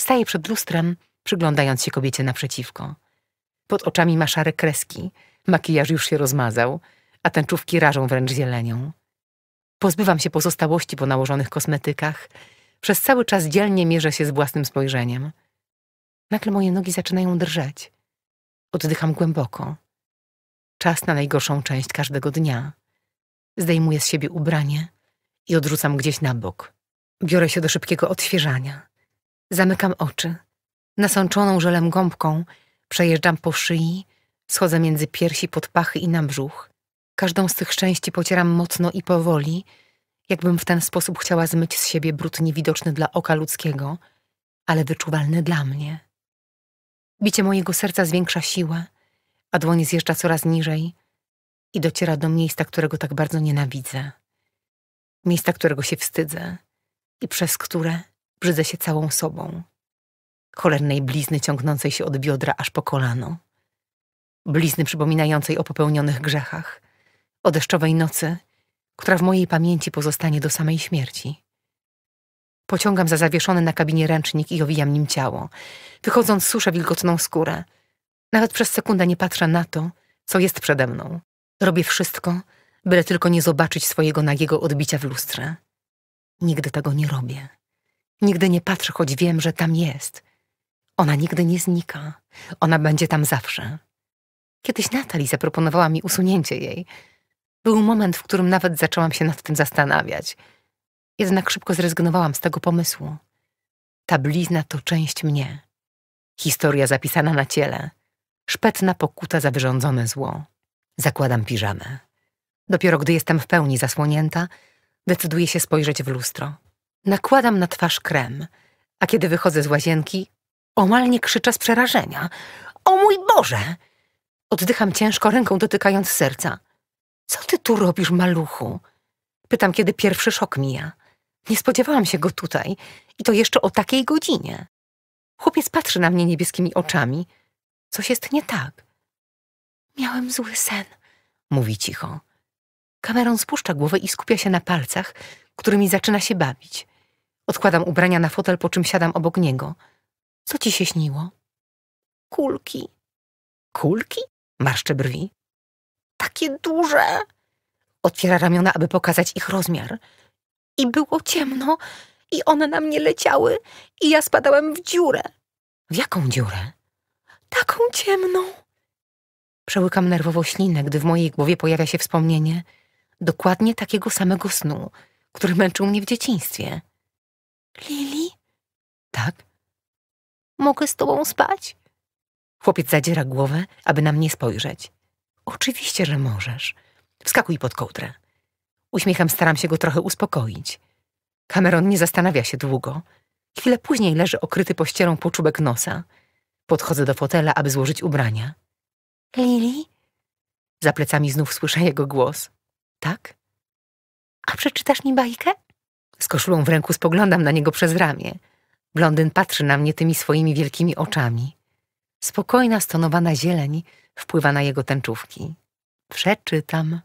Staję przed lustrem, przyglądając się kobiecie naprzeciwko. Pod oczami ma szare kreski, makijaż już się rozmazał, a tęczówki rażą wręcz zielenią. Pozbywam się pozostałości po nałożonych kosmetykach. Przez cały czas dzielnie mierzę się z własnym spojrzeniem. Nagle moje nogi zaczynają drżeć. Oddycham głęboko czas na najgorszą część każdego dnia. Zdejmuję z siebie ubranie i odrzucam gdzieś na bok. Biorę się do szybkiego odświeżania. Zamykam oczy. Nasączoną żelem gąbką przejeżdżam po szyi, schodzę między piersi pod pachy i na brzuch. Każdą z tych części pocieram mocno i powoli, jakbym w ten sposób chciała zmyć z siebie brud niewidoczny dla oka ludzkiego, ale wyczuwalny dla mnie. Bicie mojego serca zwiększa siłę, a dłoń zjeżdża coraz niżej i dociera do miejsca, którego tak bardzo nienawidzę. Miejsca, którego się wstydzę i przez które brzydzę się całą sobą. Cholernej blizny ciągnącej się od biodra aż po kolano. Blizny przypominającej o popełnionych grzechach. O deszczowej nocy, która w mojej pamięci pozostanie do samej śmierci. Pociągam za zawieszony na kabinie ręcznik i owijam nim ciało. Wychodząc suszę wilgotną skórę. Nawet przez sekundę nie patrzę na to, co jest przede mną. Robię wszystko, byle tylko nie zobaczyć swojego nagiego odbicia w lustrze. Nigdy tego nie robię. Nigdy nie patrzę, choć wiem, że tam jest. Ona nigdy nie znika. Ona będzie tam zawsze. Kiedyś Natalie zaproponowała mi usunięcie jej. Był moment, w którym nawet zaczęłam się nad tym zastanawiać. Jednak szybko zrezygnowałam z tego pomysłu. Ta blizna to część mnie. Historia zapisana na ciele – szpetna pokuta za wyrządzone zło. Zakładam piżamę. Dopiero gdy jestem w pełni zasłonięta, decyduję się spojrzeć w lustro. Nakładam na twarz krem, a kiedy wychodzę z łazienki, omal nie krzyczę z przerażenia. O mój Boże! Oddycham ciężko, ręką dotykając serca. Co ty tu robisz, maluchu? Pytam, kiedy pierwszy szok mija. Nie spodziewałam się go tutaj i to jeszcze o takiej godzinie. Chłopiec patrzy na mnie niebieskimi oczami – Coś jest nie tak. Miałem zły sen, mówi cicho. Cameron spuszcza głowę i skupia się na palcach, którymi zaczyna się bawić. Odkładam ubrania na fotel, po czym siadam obok niego. Co ci się śniło? Kulki. Kulki? Marszczy brwi. Takie duże. Otwiera ramiona, aby pokazać ich rozmiar. I było ciemno, i one na mnie leciały, i ja spadałem w dziurę. W jaką dziurę? taką ciemną. Przełykam nerwowo ślinę, gdy w mojej głowie pojawia się wspomnienie dokładnie takiego samego snu, który męczył mnie w dzieciństwie. Lili? Tak. Mogę z tobą spać? Chłopiec zadziera głowę, aby na mnie spojrzeć. Oczywiście, że możesz. Wskakuj pod kołdrę. Uśmiecham, staram się go trochę uspokoić. Cameron nie zastanawia się długo. Chwilę później leży okryty pościelą poczubek nosa. Podchodzę do fotela, aby złożyć ubrania. Lili? Za plecami znów słyszę jego głos. Tak? A przeczytasz mi bajkę? Z koszulą w ręku spoglądam na niego przez ramię. Blondyn patrzy na mnie tymi swoimi wielkimi oczami. Spokojna, stonowana zieleń wpływa na jego tęczówki. Przeczytam.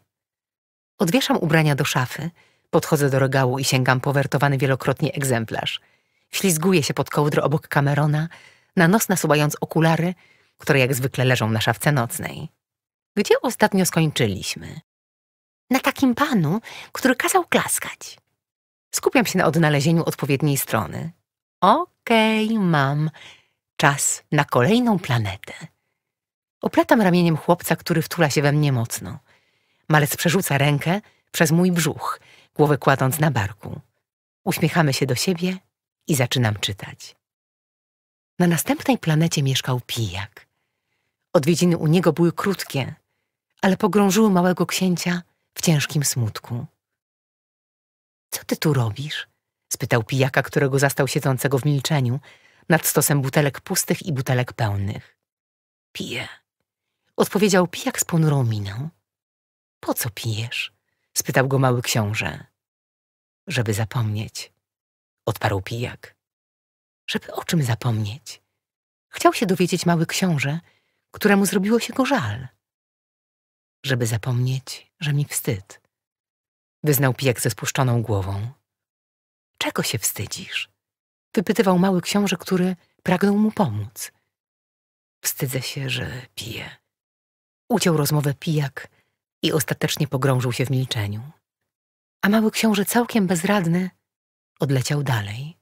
Odwieszam ubrania do szafy, podchodzę do regału i sięgam po wertowany wielokrotnie egzemplarz. Ślizguję się pod kołdrę obok Camerona, na nos nasuwając okulary, które jak zwykle leżą na szafce nocnej. Gdzie ostatnio skończyliśmy? Na takim panu, który kazał klaskać. Skupiam się na odnalezieniu odpowiedniej strony. Okej, okay, mam. Czas na kolejną planetę. Oplatam ramieniem chłopca, który wtula się we mnie mocno. Malec przerzuca rękę przez mój brzuch, głowę kładąc na barku. Uśmiechamy się do siebie i zaczynam czytać. Na następnej planecie mieszkał pijak. Odwiedziny u niego były krótkie, ale pogrążyły małego księcia w ciężkim smutku. Co ty tu robisz? spytał pijaka, którego zastał siedzącego w milczeniu nad stosem butelek pustych i butelek pełnych. Piję, odpowiedział pijak z ponurą miną. Po co pijesz? spytał go mały książę. Żeby zapomnieć, odparł pijak żeby o czym zapomnieć. Chciał się dowiedzieć mały książę, któremu zrobiło się go żal. Żeby zapomnieć, że mi wstyd. Wyznał pijak ze spuszczoną głową. Czego się wstydzisz? Wypytywał mały książę, który pragnął mu pomóc. Wstydzę się, że piję. Uciął rozmowę pijak i ostatecznie pogrążył się w milczeniu. A mały książę całkiem bezradny odleciał dalej.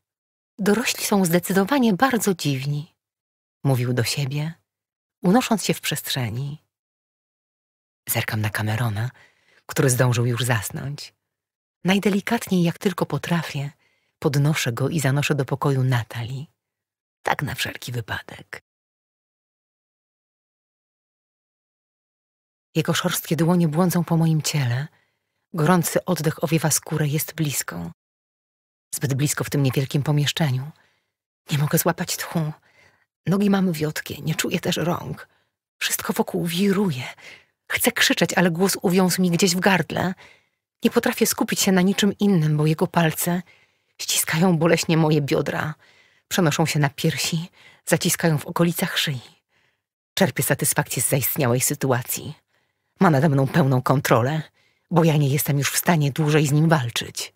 Dorośli są zdecydowanie bardzo dziwni, mówił do siebie, unosząc się w przestrzeni. Zerkam na Camerona, który zdążył już zasnąć. Najdelikatniej jak tylko potrafię, podnoszę go i zanoszę do pokoju Natalii. Tak na wszelki wypadek. Jego szorstkie dłonie błądzą po moim ciele. Gorący oddech owiewa skórę, jest bliską. Zbyt blisko w tym niewielkim pomieszczeniu. Nie mogę złapać tchu. Nogi mam wiotkie, nie czuję też rąk. Wszystko wokół wiruje. Chcę krzyczeć, ale głos uwiązł mi gdzieś w gardle. Nie potrafię skupić się na niczym innym, bo jego palce ściskają boleśnie moje biodra, przenoszą się na piersi, zaciskają w okolicach szyi. Czerpię satysfakcję z zaistniałej sytuacji. Ma nade mną pełną kontrolę, bo ja nie jestem już w stanie dłużej z nim walczyć.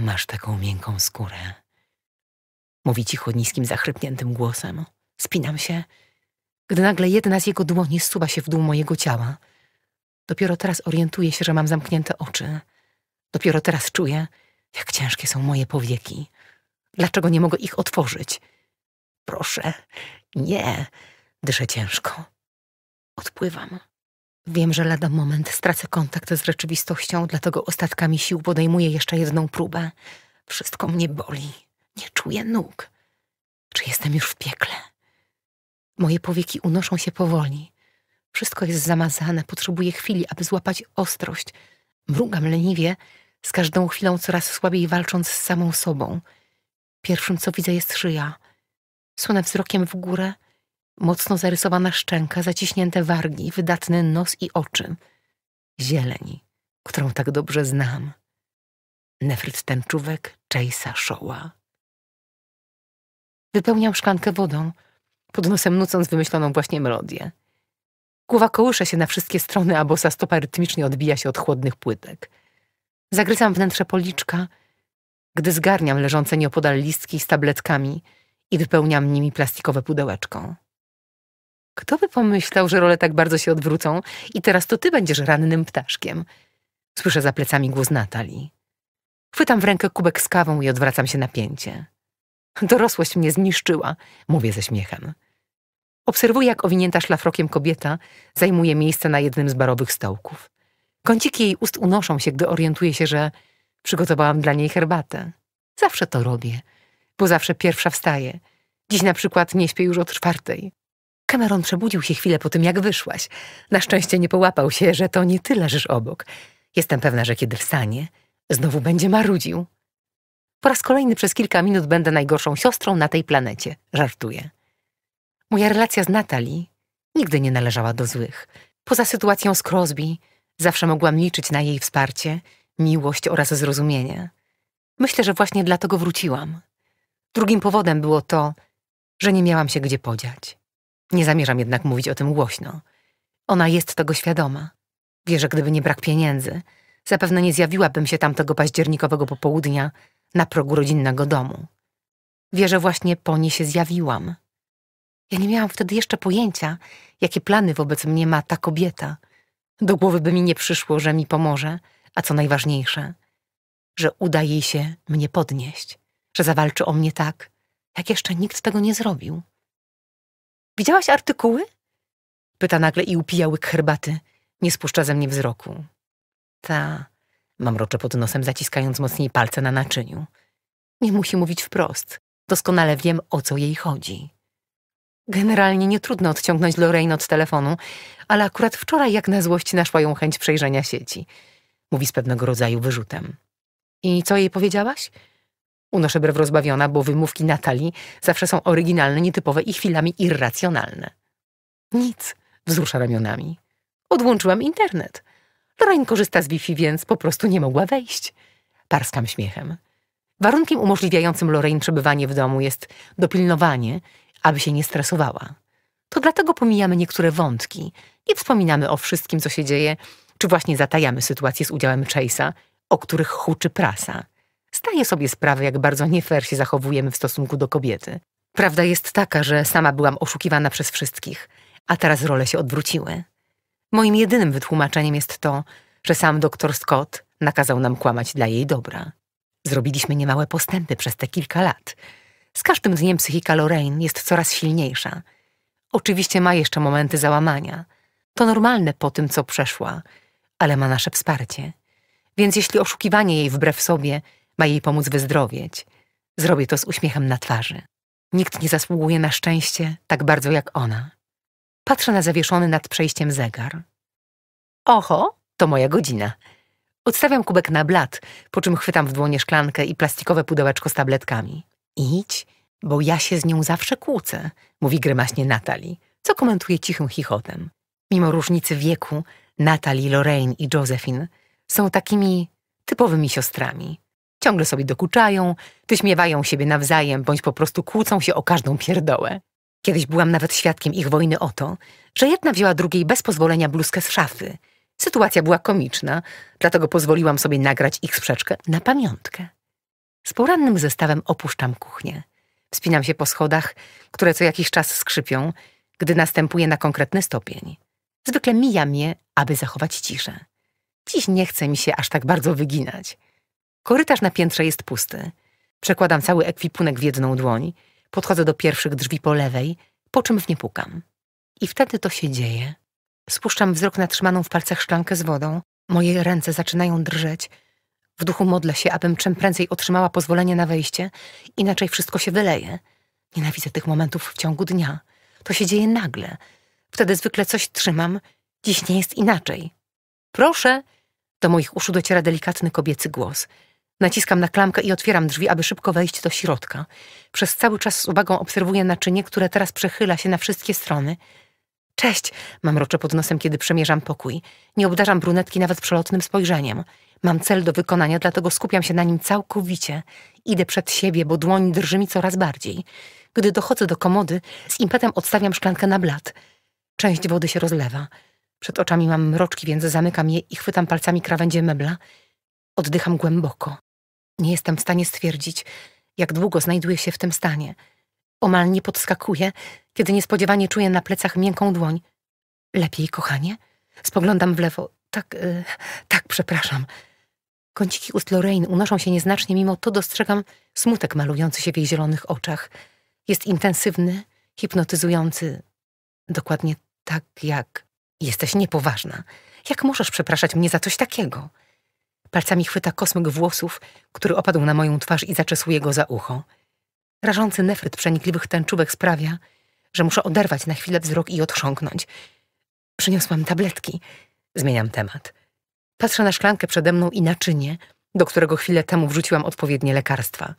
Masz taką miękką skórę. Mówi cicho, niskim, zachrypniętym głosem. Spinam się, gdy nagle jedna z jego dłoni zsuwa się w dół mojego ciała. Dopiero teraz orientuję się, że mam zamknięte oczy. Dopiero teraz czuję, jak ciężkie są moje powieki. Dlaczego nie mogę ich otworzyć? Proszę, nie, dyszę ciężko. Odpływam. Wiem, że lada moment stracę kontakt z rzeczywistością, dlatego ostatkami sił podejmuję jeszcze jedną próbę. Wszystko mnie boli. Nie czuję nóg. Czy jestem już w piekle? Moje powieki unoszą się powoli. Wszystko jest zamazane, potrzebuję chwili, aby złapać ostrość. Mrugam leniwie, z każdą chwilą coraz słabiej walcząc z samą sobą. Pierwszym, co widzę, jest szyja. Słonę wzrokiem w górę – mocno zarysowana szczęka, zaciśnięte wargi, wydatny nos i oczy. Zieleń, którą tak dobrze znam. Nefryt tęczówek, Chase'a Shoa. Wypełniam szklankę wodą, pod nosem nucąc wymyśloną właśnie melodię. Kuwa kołysze się na wszystkie strony, a bosa stopa rytmicznie odbija się od chłodnych płytek. Zagryzam wnętrze policzka, gdy zgarniam leżące nieopodal listki z tabletkami i wypełniam nimi plastikowe pudełeczko. Kto by pomyślał, że role tak bardzo się odwrócą i teraz to ty będziesz rannym ptaszkiem? Słyszę za plecami głos Natalii. Chwytam w rękę kubek z kawą i odwracam się na pięcie. Dorosłość mnie zniszczyła, mówię ze śmiechem. Obserwuję, jak owinięta szlafrokiem kobieta zajmuje miejsce na jednym z barowych stołków. Kąciki jej ust unoszą się, gdy orientuję się, że przygotowałam dla niej herbatę. Zawsze to robię, bo zawsze pierwsza wstaje. Dziś na przykład nie śpię już o czwartej. Cameron przebudził się chwilę po tym, jak wyszłaś. Na szczęście nie połapał się, że to nie ty leżysz obok. Jestem pewna, że kiedy wstanie, znowu będzie marudził. Po raz kolejny przez kilka minut będę najgorszą siostrą na tej planecie. Żartuję. Moja relacja z Natalii nigdy nie należała do złych. Poza sytuacją z Crosby zawsze mogłam liczyć na jej wsparcie, miłość oraz zrozumienie. Myślę, że właśnie dlatego wróciłam. Drugim powodem było to, że nie miałam się gdzie podziać. Nie zamierzam jednak mówić o tym głośno. Ona jest tego świadoma. Wie, że gdyby nie brak pieniędzy, zapewne nie zjawiłabym się tamtego październikowego popołudnia na progu rodzinnego domu. Wie, że właśnie po niej się zjawiłam. Ja nie miałam wtedy jeszcze pojęcia, jakie plany wobec mnie ma ta kobieta. Do głowy by mi nie przyszło, że mi pomoże, a co najważniejsze, że uda jej się mnie podnieść, że zawalczy o mnie tak, jak jeszcze nikt tego nie zrobił. Widziałaś artykuły? Pyta nagle i upija łyk herbaty. Nie spuszcza ze mnie wzroku. Ta, mamroczę pod nosem, zaciskając mocniej palce na naczyniu. Nie musi mówić wprost. Doskonale wiem, o co jej chodzi. Generalnie nie trudno odciągnąć Lorraine od telefonu, ale akurat wczoraj jak na złość naszła ją chęć przejrzenia sieci. Mówi z pewnego rodzaju wyrzutem. I co jej powiedziałaś? Unoszę brew rozbawiona, bo wymówki Natalii zawsze są oryginalne, nietypowe i chwilami irracjonalne. Nic, wzrusza ramionami. Odłączyłam internet. Lorraine korzysta z Wi-Fi, więc po prostu nie mogła wejść. Parskam śmiechem. Warunkiem umożliwiającym Lorraine przebywanie w domu jest dopilnowanie, aby się nie stresowała. To dlatego pomijamy niektóre wątki, i wspominamy o wszystkim, co się dzieje, czy właśnie zatajamy sytuację z udziałem Chase'a, o których huczy prasa. Zdaję sobie sprawę, jak bardzo nie fair się zachowujemy w stosunku do kobiety. Prawda jest taka, że sama byłam oszukiwana przez wszystkich, a teraz role się odwróciły. Moim jedynym wytłumaczeniem jest to, że sam doktor Scott nakazał nam kłamać dla jej dobra. Zrobiliśmy niemałe postępy przez te kilka lat. Z każdym dniem psychika Lorraine jest coraz silniejsza. Oczywiście ma jeszcze momenty załamania. To normalne po tym, co przeszła, ale ma nasze wsparcie. Więc jeśli oszukiwanie jej wbrew sobie ma jej pomóc wyzdrowieć. Zrobię to z uśmiechem na twarzy. Nikt nie zasługuje na szczęście tak bardzo jak ona. Patrzę na zawieszony nad przejściem zegar. Oho, to moja godzina. Odstawiam kubek na blat, po czym chwytam w dłonie szklankę i plastikowe pudełeczko z tabletkami. Idź, bo ja się z nią zawsze kłócę, mówi grymaśnie Natalie, co komentuje cichym chichotem. Mimo różnicy wieku, Natalie, Lorraine i Josephine są takimi typowymi siostrami ciągle sobie dokuczają, wyśmiewają siebie nawzajem bądź po prostu kłócą się o każdą pierdołę. Kiedyś byłam nawet świadkiem ich wojny o to, że jedna wzięła drugiej bez pozwolenia bluzkę z szafy. Sytuacja była komiczna, dlatego pozwoliłam sobie nagrać ich sprzeczkę na pamiątkę. Z porannym zestawem opuszczam kuchnię. Wspinam się po schodach, które co jakiś czas skrzypią, gdy następuje na konkretny stopień. Zwykle mijam je, aby zachować ciszę. Dziś nie chce mi się aż tak bardzo wyginać. Korytarz na piętrze jest pusty. Przekładam cały ekwipunek w jedną dłoń, podchodzę do pierwszych drzwi po lewej, po czym w nie pukam. I wtedy to się dzieje. Spuszczam wzrok na trzymaną w palcach szklankę z wodą. Moje ręce zaczynają drżeć. W duchu modlę się, abym czym prędzej otrzymała pozwolenie na wejście, inaczej wszystko się wyleje. Nienawidzę tych momentów w ciągu dnia. To się dzieje nagle. Wtedy zwykle coś trzymam, dziś nie jest inaczej. Proszę! Do moich uszu dociera delikatny kobiecy głos – Naciskam na klamkę i otwieram drzwi, aby szybko wejść do środka. Przez cały czas z uwagą obserwuję naczynie, które teraz przechyla się na wszystkie strony. Cześć! Mam rocze pod nosem, kiedy przemierzam pokój. Nie obdarzam brunetki nawet przelotnym spojrzeniem. Mam cel do wykonania, dlatego skupiam się na nim całkowicie. Idę przed siebie, bo dłoń drży mi coraz bardziej. Gdy dochodzę do komody, z impetem odstawiam szklankę na blat. Część wody się rozlewa. Przed oczami mam mroczki, więc zamykam je i chwytam palcami krawędzie mebla. Oddycham głęboko. Nie jestem w stanie stwierdzić, jak długo znajduję się w tym stanie. Omal nie podskakuję, kiedy niespodziewanie czuję na plecach miękką dłoń. Lepiej, kochanie? Spoglądam w lewo. Tak, yy, tak, przepraszam. Kąciki ust Lorraine unoszą się nieznacznie, mimo to dostrzegam smutek malujący się w jej zielonych oczach. Jest intensywny, hipnotyzujący. Dokładnie tak jak... Jesteś niepoważna. Jak możesz przepraszać mnie za coś takiego? Palcami chwyta kosmyk włosów, który opadł na moją twarz i zaczesuje go za ucho. Rażący nefryt przenikliwych tęczówek sprawia, że muszę oderwać na chwilę wzrok i odchrząknąć. Przyniosłam tabletki. Zmieniam temat. Patrzę na szklankę przede mną i naczynie, do którego chwilę temu wrzuciłam odpowiednie lekarstwa.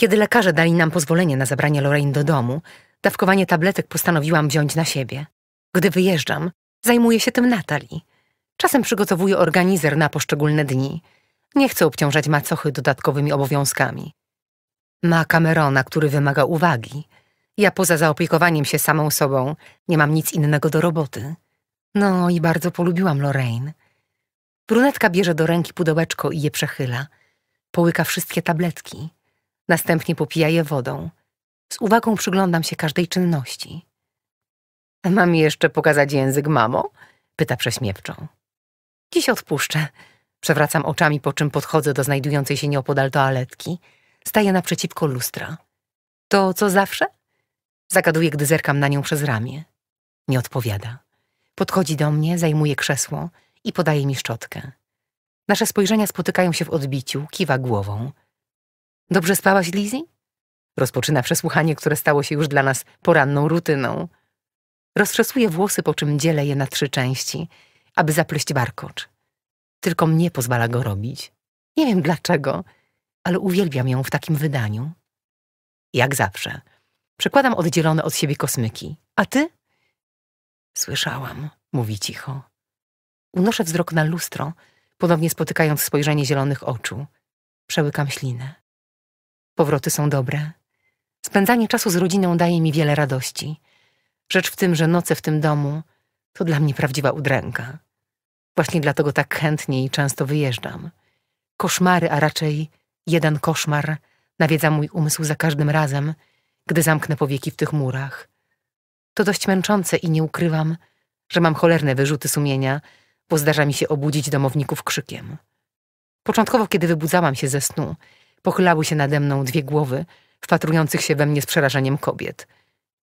Kiedy lekarze dali nam pozwolenie na zabranie Lorraine do domu, dawkowanie tabletek postanowiłam wziąć na siebie. Gdy wyjeżdżam, zajmuje się tym Natali. Czasem przygotowuje organizer na poszczególne dni. Nie chce obciążać macochy dodatkowymi obowiązkami. Ma Camerona, który wymaga uwagi. Ja poza zaopiekowaniem się samą sobą nie mam nic innego do roboty. No i bardzo polubiłam Lorraine. Brunetka bierze do ręki pudełeczko i je przechyla. Połyka wszystkie tabletki. Następnie popija je wodą. Z uwagą przyglądam się każdej czynności. Mam jeszcze pokazać język, mamo? Pyta prześmiewczą. Dziś odpuszczę. Przewracam oczami, po czym podchodzę do znajdującej się nieopodal toaletki. Staję naprzeciwko lustra. To co zawsze? Zagaduję, gdy zerkam na nią przez ramię. Nie odpowiada. Podchodzi do mnie, zajmuje krzesło i podaje mi szczotkę. Nasze spojrzenia spotykają się w odbiciu, kiwa głową. Dobrze spałaś, Lizzie? Rozpoczyna przesłuchanie, które stało się już dla nas poranną rutyną. Rozczesuje włosy, po czym dzielę je na trzy części – aby zapleść warkocz. Tylko mnie pozwala go robić. Nie wiem dlaczego, ale uwielbiam ją w takim wydaniu. Jak zawsze. Przekładam oddzielone od siebie kosmyki. A ty? Słyszałam, mówi cicho. Unoszę wzrok na lustro, ponownie spotykając spojrzenie zielonych oczu. Przełykam ślinę. Powroty są dobre. Spędzanie czasu z rodziną daje mi wiele radości. Rzecz w tym, że noce w tym domu to dla mnie prawdziwa udręka. Właśnie dlatego tak chętnie i często wyjeżdżam. Koszmary, a raczej jeden koszmar nawiedza mój umysł za każdym razem, gdy zamknę powieki w tych murach. To dość męczące i nie ukrywam, że mam cholerne wyrzuty sumienia, bo zdarza mi się obudzić domowników krzykiem. Początkowo, kiedy wybudzałam się ze snu, pochylały się nade mną dwie głowy, wpatrujących się we mnie z przerażeniem kobiet.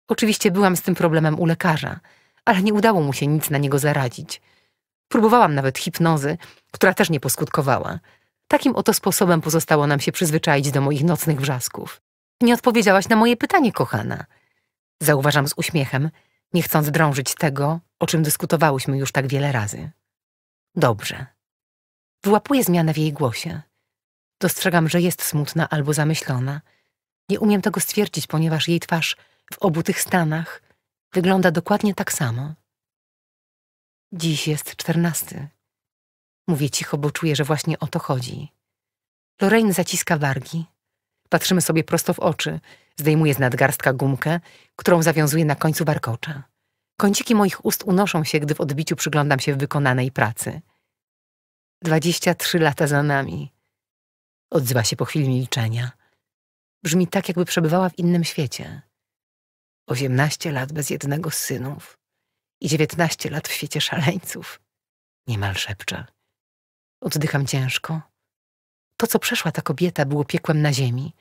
Oczywiście byłam z tym problemem u lekarza – ale nie udało mu się nic na niego zaradzić. Próbowałam nawet hipnozy, która też nie poskutkowała. Takim oto sposobem pozostało nam się przyzwyczaić do moich nocnych wrzasków. Nie odpowiedziałaś na moje pytanie, kochana. Zauważam z uśmiechem, nie chcąc drążyć tego, o czym dyskutowałyśmy już tak wiele razy. Dobrze. Wyłapuję zmianę w jej głosie. Dostrzegam, że jest smutna albo zamyślona. Nie umiem tego stwierdzić, ponieważ jej twarz w obu tych stanach Wygląda dokładnie tak samo. Dziś jest czternasty. Mówię cicho, bo czuję, że właśnie o to chodzi. Lorraine zaciska wargi. Patrzymy sobie prosto w oczy. Zdejmuje z nadgarstka gumkę, którą zawiązuje na końcu warkocza. Kąciki moich ust unoszą się, gdy w odbiciu przyglądam się wykonanej pracy. Dwadzieścia trzy lata za nami. Odzywa się po chwili milczenia. Brzmi tak, jakby przebywała w innym świecie. Osiemnaście lat bez jednego z synów i dziewiętnaście lat w świecie szaleńców. Niemal szepcze. Oddycham ciężko. To, co przeszła ta kobieta, było piekłem na ziemi.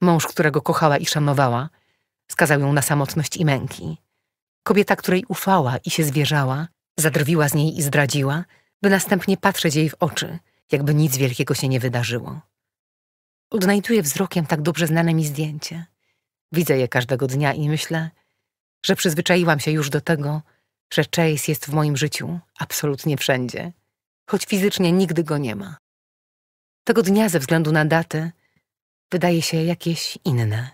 Mąż, którego kochała i szanowała, skazał ją na samotność i męki. Kobieta, której ufała i się zwierzała, zadrwiła z niej i zdradziła, by następnie patrzeć jej w oczy, jakby nic wielkiego się nie wydarzyło. Odnajduję wzrokiem tak dobrze znane mi zdjęcie. Widzę je każdego dnia i myślę, że przyzwyczaiłam się już do tego, że Chase jest w moim życiu absolutnie wszędzie, choć fizycznie nigdy go nie ma. Tego dnia ze względu na datę wydaje się jakieś inne.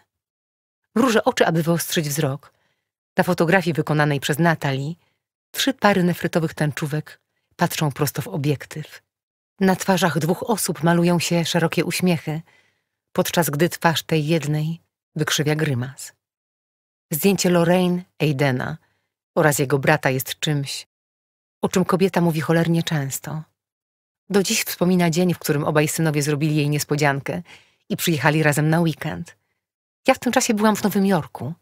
Mrużę oczy, aby wyostrzyć wzrok. Na fotografii wykonanej przez Natalie trzy pary nefrytowych tęczówek patrzą prosto w obiektyw. Na twarzach dwóch osób malują się szerokie uśmiechy, podczas gdy twarz tej jednej wykrzywia grymas. Zdjęcie Lorraine Aidena oraz jego brata jest czymś, o czym kobieta mówi cholernie często. Do dziś wspomina dzień, w którym obaj synowie zrobili jej niespodziankę i przyjechali razem na weekend. Ja w tym czasie byłam w Nowym Jorku.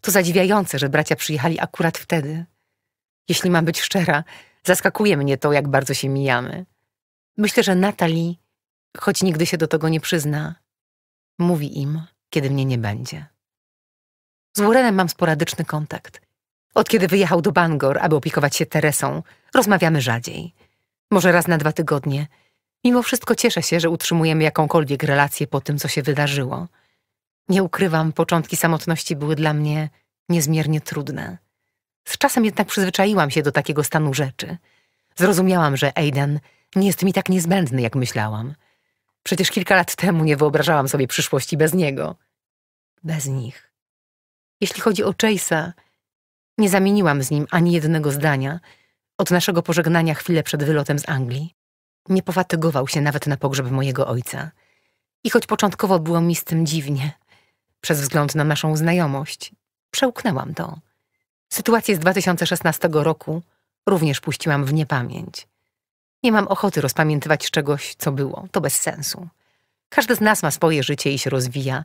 To zadziwiające, że bracia przyjechali akurat wtedy. Jeśli mam być szczera, zaskakuje mnie to, jak bardzo się mijamy. Myślę, że Natalie, choć nigdy się do tego nie przyzna, mówi im, kiedy mnie nie będzie. Z Warrenem mam sporadyczny kontakt. Od kiedy wyjechał do Bangor, aby opiekować się Teresą, rozmawiamy rzadziej. Może raz na dwa tygodnie. Mimo wszystko cieszę się, że utrzymujemy jakąkolwiek relację po tym, co się wydarzyło. Nie ukrywam, początki samotności były dla mnie niezmiernie trudne. Z czasem jednak przyzwyczaiłam się do takiego stanu rzeczy. Zrozumiałam, że Aiden nie jest mi tak niezbędny, jak myślałam. Przecież kilka lat temu nie wyobrażałam sobie przyszłości bez niego bez nich. Jeśli chodzi o Chase'a, nie zamieniłam z nim ani jednego zdania od naszego pożegnania chwilę przed wylotem z Anglii. Nie pofatygował się nawet na pogrzeb mojego ojca. I choć początkowo było mi z tym dziwnie, przez wzgląd na naszą znajomość, przełknęłam to. Sytuację z 2016 roku również puściłam w niepamięć. Nie mam ochoty rozpamiętywać czegoś, co było. To bez sensu. Każdy z nas ma swoje życie i się rozwija –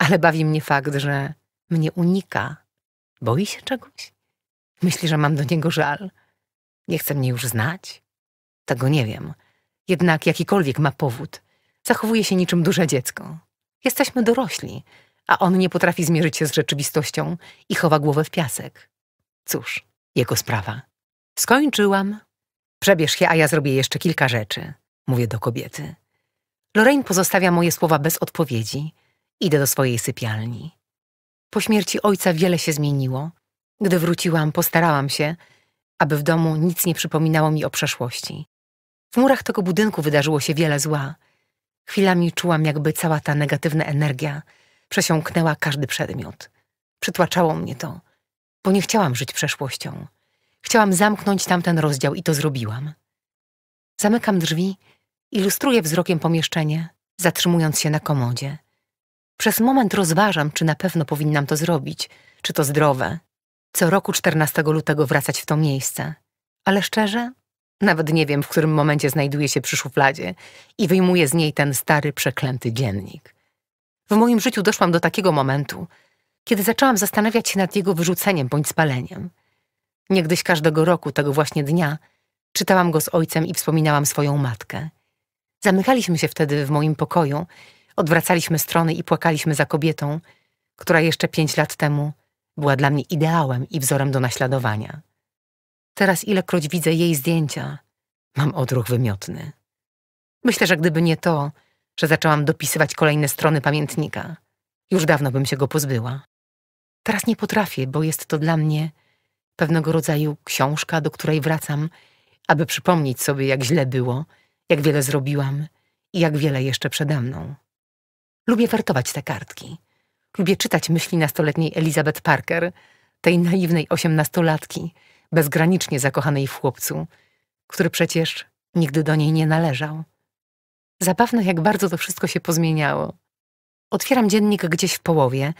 ale bawi mnie fakt, że mnie unika. Boi się czegoś? Myśli, że mam do niego żal. Nie chce mnie już znać? Tego nie wiem. Jednak jakikolwiek ma powód, zachowuje się niczym duże dziecko. Jesteśmy dorośli, a on nie potrafi zmierzyć się z rzeczywistością i chowa głowę w piasek. Cóż, jego sprawa. Skończyłam. Przebierz się, a ja zrobię jeszcze kilka rzeczy, mówię do kobiety. Lorraine pozostawia moje słowa bez odpowiedzi Idę do swojej sypialni. Po śmierci ojca wiele się zmieniło. Gdy wróciłam, postarałam się, aby w domu nic nie przypominało mi o przeszłości. W murach tego budynku wydarzyło się wiele zła. Chwilami czułam, jakby cała ta negatywna energia przesiąknęła każdy przedmiot. Przytłaczało mnie to, bo nie chciałam żyć przeszłością. Chciałam zamknąć tamten rozdział i to zrobiłam. Zamykam drzwi, ilustruję wzrokiem pomieszczenie, zatrzymując się na komodzie – przez moment rozważam, czy na pewno powinnam to zrobić, czy to zdrowe. Co roku 14 lutego wracać w to miejsce. Ale szczerze, nawet nie wiem, w którym momencie znajduję się przy szufladzie i wyjmuję z niej ten stary, przeklęty dziennik. W moim życiu doszłam do takiego momentu, kiedy zaczęłam zastanawiać się nad jego wyrzuceniem bądź spaleniem. Niegdyś każdego roku tego właśnie dnia czytałam go z ojcem i wspominałam swoją matkę. Zamykaliśmy się wtedy w moim pokoju Odwracaliśmy strony i płakaliśmy za kobietą, która jeszcze pięć lat temu była dla mnie ideałem i wzorem do naśladowania. Teraz ilekroć widzę jej zdjęcia, mam odruch wymiotny. Myślę, że gdyby nie to, że zaczęłam dopisywać kolejne strony pamiętnika, już dawno bym się go pozbyła. Teraz nie potrafię, bo jest to dla mnie pewnego rodzaju książka, do której wracam, aby przypomnieć sobie, jak źle było, jak wiele zrobiłam i jak wiele jeszcze przede mną. Lubię wartować te kartki. Lubię czytać myśli nastoletniej Elizabeth Parker, tej naiwnej osiemnastolatki, bezgranicznie zakochanej w chłopcu, który przecież nigdy do niej nie należał. Zabawne, jak bardzo to wszystko się pozmieniało. Otwieram dziennik gdzieś w połowie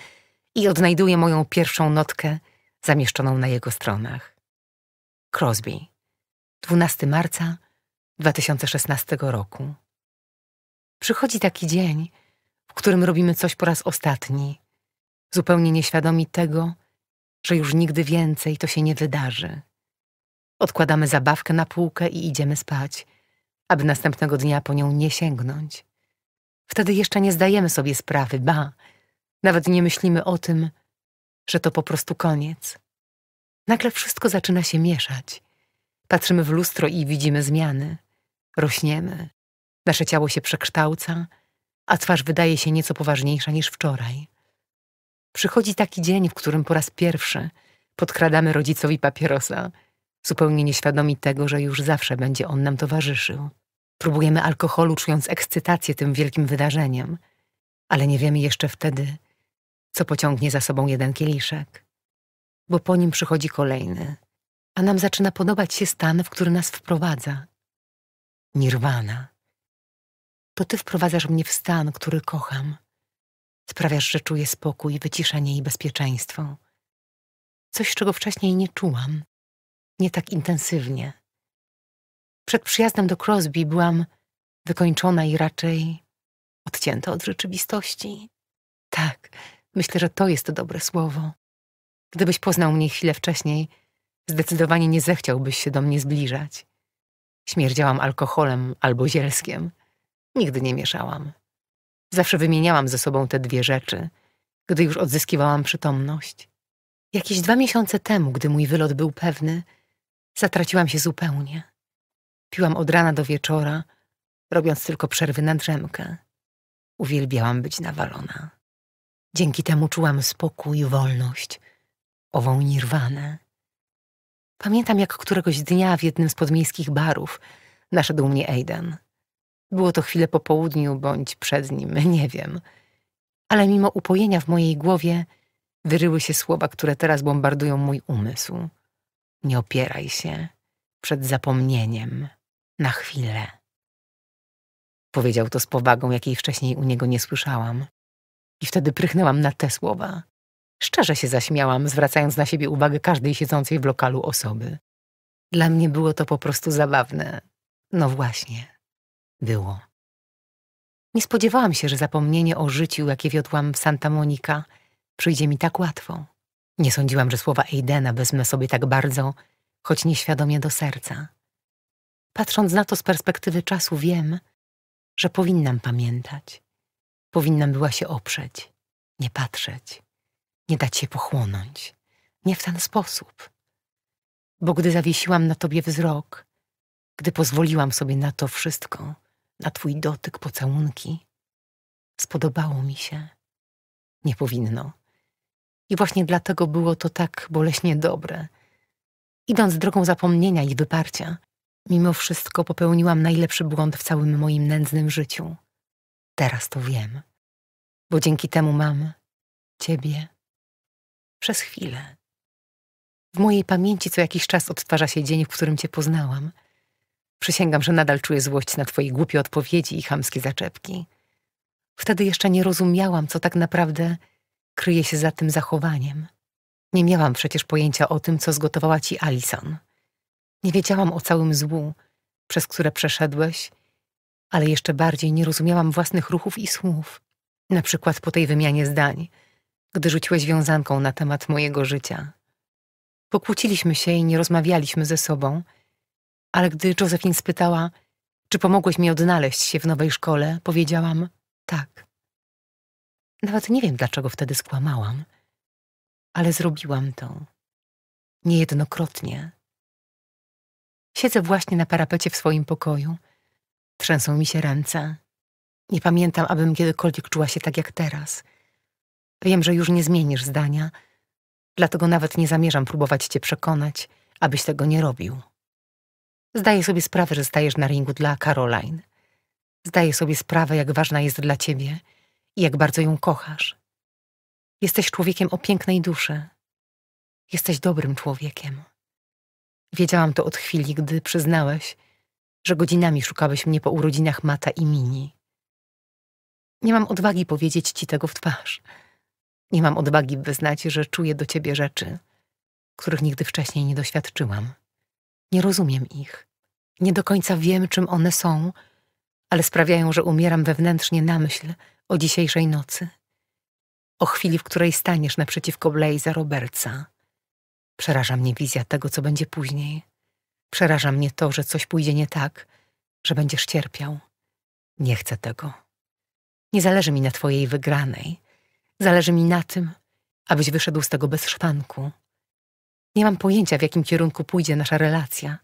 i odnajduję moją pierwszą notkę zamieszczoną na jego stronach. Crosby, 12 marca 2016 roku. Przychodzi taki dzień, w którym robimy coś po raz ostatni, zupełnie nieświadomi tego, że już nigdy więcej to się nie wydarzy. Odkładamy zabawkę na półkę i idziemy spać, aby następnego dnia po nią nie sięgnąć. Wtedy jeszcze nie zdajemy sobie sprawy, ba, nawet nie myślimy o tym, że to po prostu koniec. Nagle wszystko zaczyna się mieszać. Patrzymy w lustro i widzimy zmiany. Rośniemy. Nasze ciało się przekształca, a twarz wydaje się nieco poważniejsza niż wczoraj. Przychodzi taki dzień, w którym po raz pierwszy podkradamy rodzicowi papierosa, zupełnie nieświadomi tego, że już zawsze będzie on nam towarzyszył. Próbujemy alkoholu, czując ekscytację tym wielkim wydarzeniem, ale nie wiemy jeszcze wtedy, co pociągnie za sobą jeden kieliszek, bo po nim przychodzi kolejny, a nam zaczyna podobać się stan, w który nas wprowadza. Nirwana to ty wprowadzasz mnie w stan, który kocham. Sprawiasz, że czuję spokój, wyciszenie i bezpieczeństwo. Coś, czego wcześniej nie czułam. Nie tak intensywnie. Przed przyjazdem do Crosby byłam wykończona i raczej odcięta od rzeczywistości. Tak, myślę, że to jest dobre słowo. Gdybyś poznał mnie chwilę wcześniej, zdecydowanie nie zechciałbyś się do mnie zbliżać. Śmierdziałam alkoholem albo zielskiem. Nigdy nie mieszałam. Zawsze wymieniałam ze sobą te dwie rzeczy, gdy już odzyskiwałam przytomność. Jakieś dwa miesiące temu, gdy mój wylot był pewny, zatraciłam się zupełnie. Piłam od rana do wieczora, robiąc tylko przerwy na drzemkę. Uwielbiałam być nawalona. Dzięki temu czułam spokój, wolność, ową nirwanę. Pamiętam, jak któregoś dnia w jednym z podmiejskich barów naszedł mnie Aiden – było to chwilę po południu bądź przed nim, nie wiem. Ale mimo upojenia w mojej głowie wyryły się słowa, które teraz bombardują mój umysł. Nie opieraj się przed zapomnieniem na chwilę. Powiedział to z powagą, jakiej wcześniej u niego nie słyszałam. I wtedy prychnęłam na te słowa. Szczerze się zaśmiałam, zwracając na siebie uwagę każdej siedzącej w lokalu osoby. Dla mnie było to po prostu zabawne. No właśnie było. Nie spodziewałam się, że zapomnienie o życiu, jakie wiodłam w Santa Monica, przyjdzie mi tak łatwo. Nie sądziłam, że słowa Aidena wezmę sobie tak bardzo, choć nieświadomie do serca. Patrząc na to z perspektywy czasu, wiem, że powinnam pamiętać. Powinnam była się oprzeć, nie patrzeć, nie dać się pochłonąć. Nie w ten sposób. Bo gdy zawiesiłam na tobie wzrok, gdy pozwoliłam sobie na to wszystko, na twój dotyk pocałunki. Spodobało mi się. Nie powinno. I właśnie dlatego było to tak boleśnie dobre. Idąc drogą zapomnienia i wyparcia, mimo wszystko popełniłam najlepszy błąd w całym moim nędznym życiu. Teraz to wiem, bo dzięki temu mam ciebie przez chwilę. W mojej pamięci co jakiś czas odtwarza się dzień, w którym cię poznałam – Przysięgam, że nadal czuję złość na twoje głupie odpowiedzi i chamskie zaczepki. Wtedy jeszcze nie rozumiałam, co tak naprawdę kryje się za tym zachowaniem. Nie miałam przecież pojęcia o tym, co zgotowała ci Alison. Nie wiedziałam o całym złu, przez które przeszedłeś, ale jeszcze bardziej nie rozumiałam własnych ruchów i słów. Na przykład po tej wymianie zdań, gdy rzuciłeś wiązanką na temat mojego życia. Pokłóciliśmy się i nie rozmawialiśmy ze sobą – ale gdy Josephine spytała, czy pomogłeś mi odnaleźć się w nowej szkole, powiedziałam tak. Nawet nie wiem, dlaczego wtedy skłamałam, ale zrobiłam to. Niejednokrotnie. Siedzę właśnie na parapecie w swoim pokoju. Trzęsą mi się ręce. Nie pamiętam, abym kiedykolwiek czuła się tak jak teraz. Wiem, że już nie zmienisz zdania, dlatego nawet nie zamierzam próbować cię przekonać, abyś tego nie robił. Zdaję sobie sprawę, że stajesz na ringu dla Caroline. Zdaję sobie sprawę, jak ważna jest dla ciebie i jak bardzo ją kochasz. Jesteś człowiekiem o pięknej duszy. Jesteś dobrym człowiekiem. Wiedziałam to od chwili, gdy przyznałeś, że godzinami szukałeś mnie po urodzinach Mata i Mini. Nie mam odwagi powiedzieć ci tego w twarz. Nie mam odwagi wyznać, że czuję do ciebie rzeczy, których nigdy wcześniej nie doświadczyłam. Nie rozumiem ich. Nie do końca wiem, czym one są, ale sprawiają, że umieram wewnętrznie na myśl o dzisiejszej nocy. O chwili, w której staniesz naprzeciwko Blaze'a Robertsa. Przeraża mnie wizja tego, co będzie później. Przeraża mnie to, że coś pójdzie nie tak, że będziesz cierpiał. Nie chcę tego. Nie zależy mi na twojej wygranej. Zależy mi na tym, abyś wyszedł z tego bez szwanku. Nie mam pojęcia, w jakim kierunku pójdzie nasza relacja.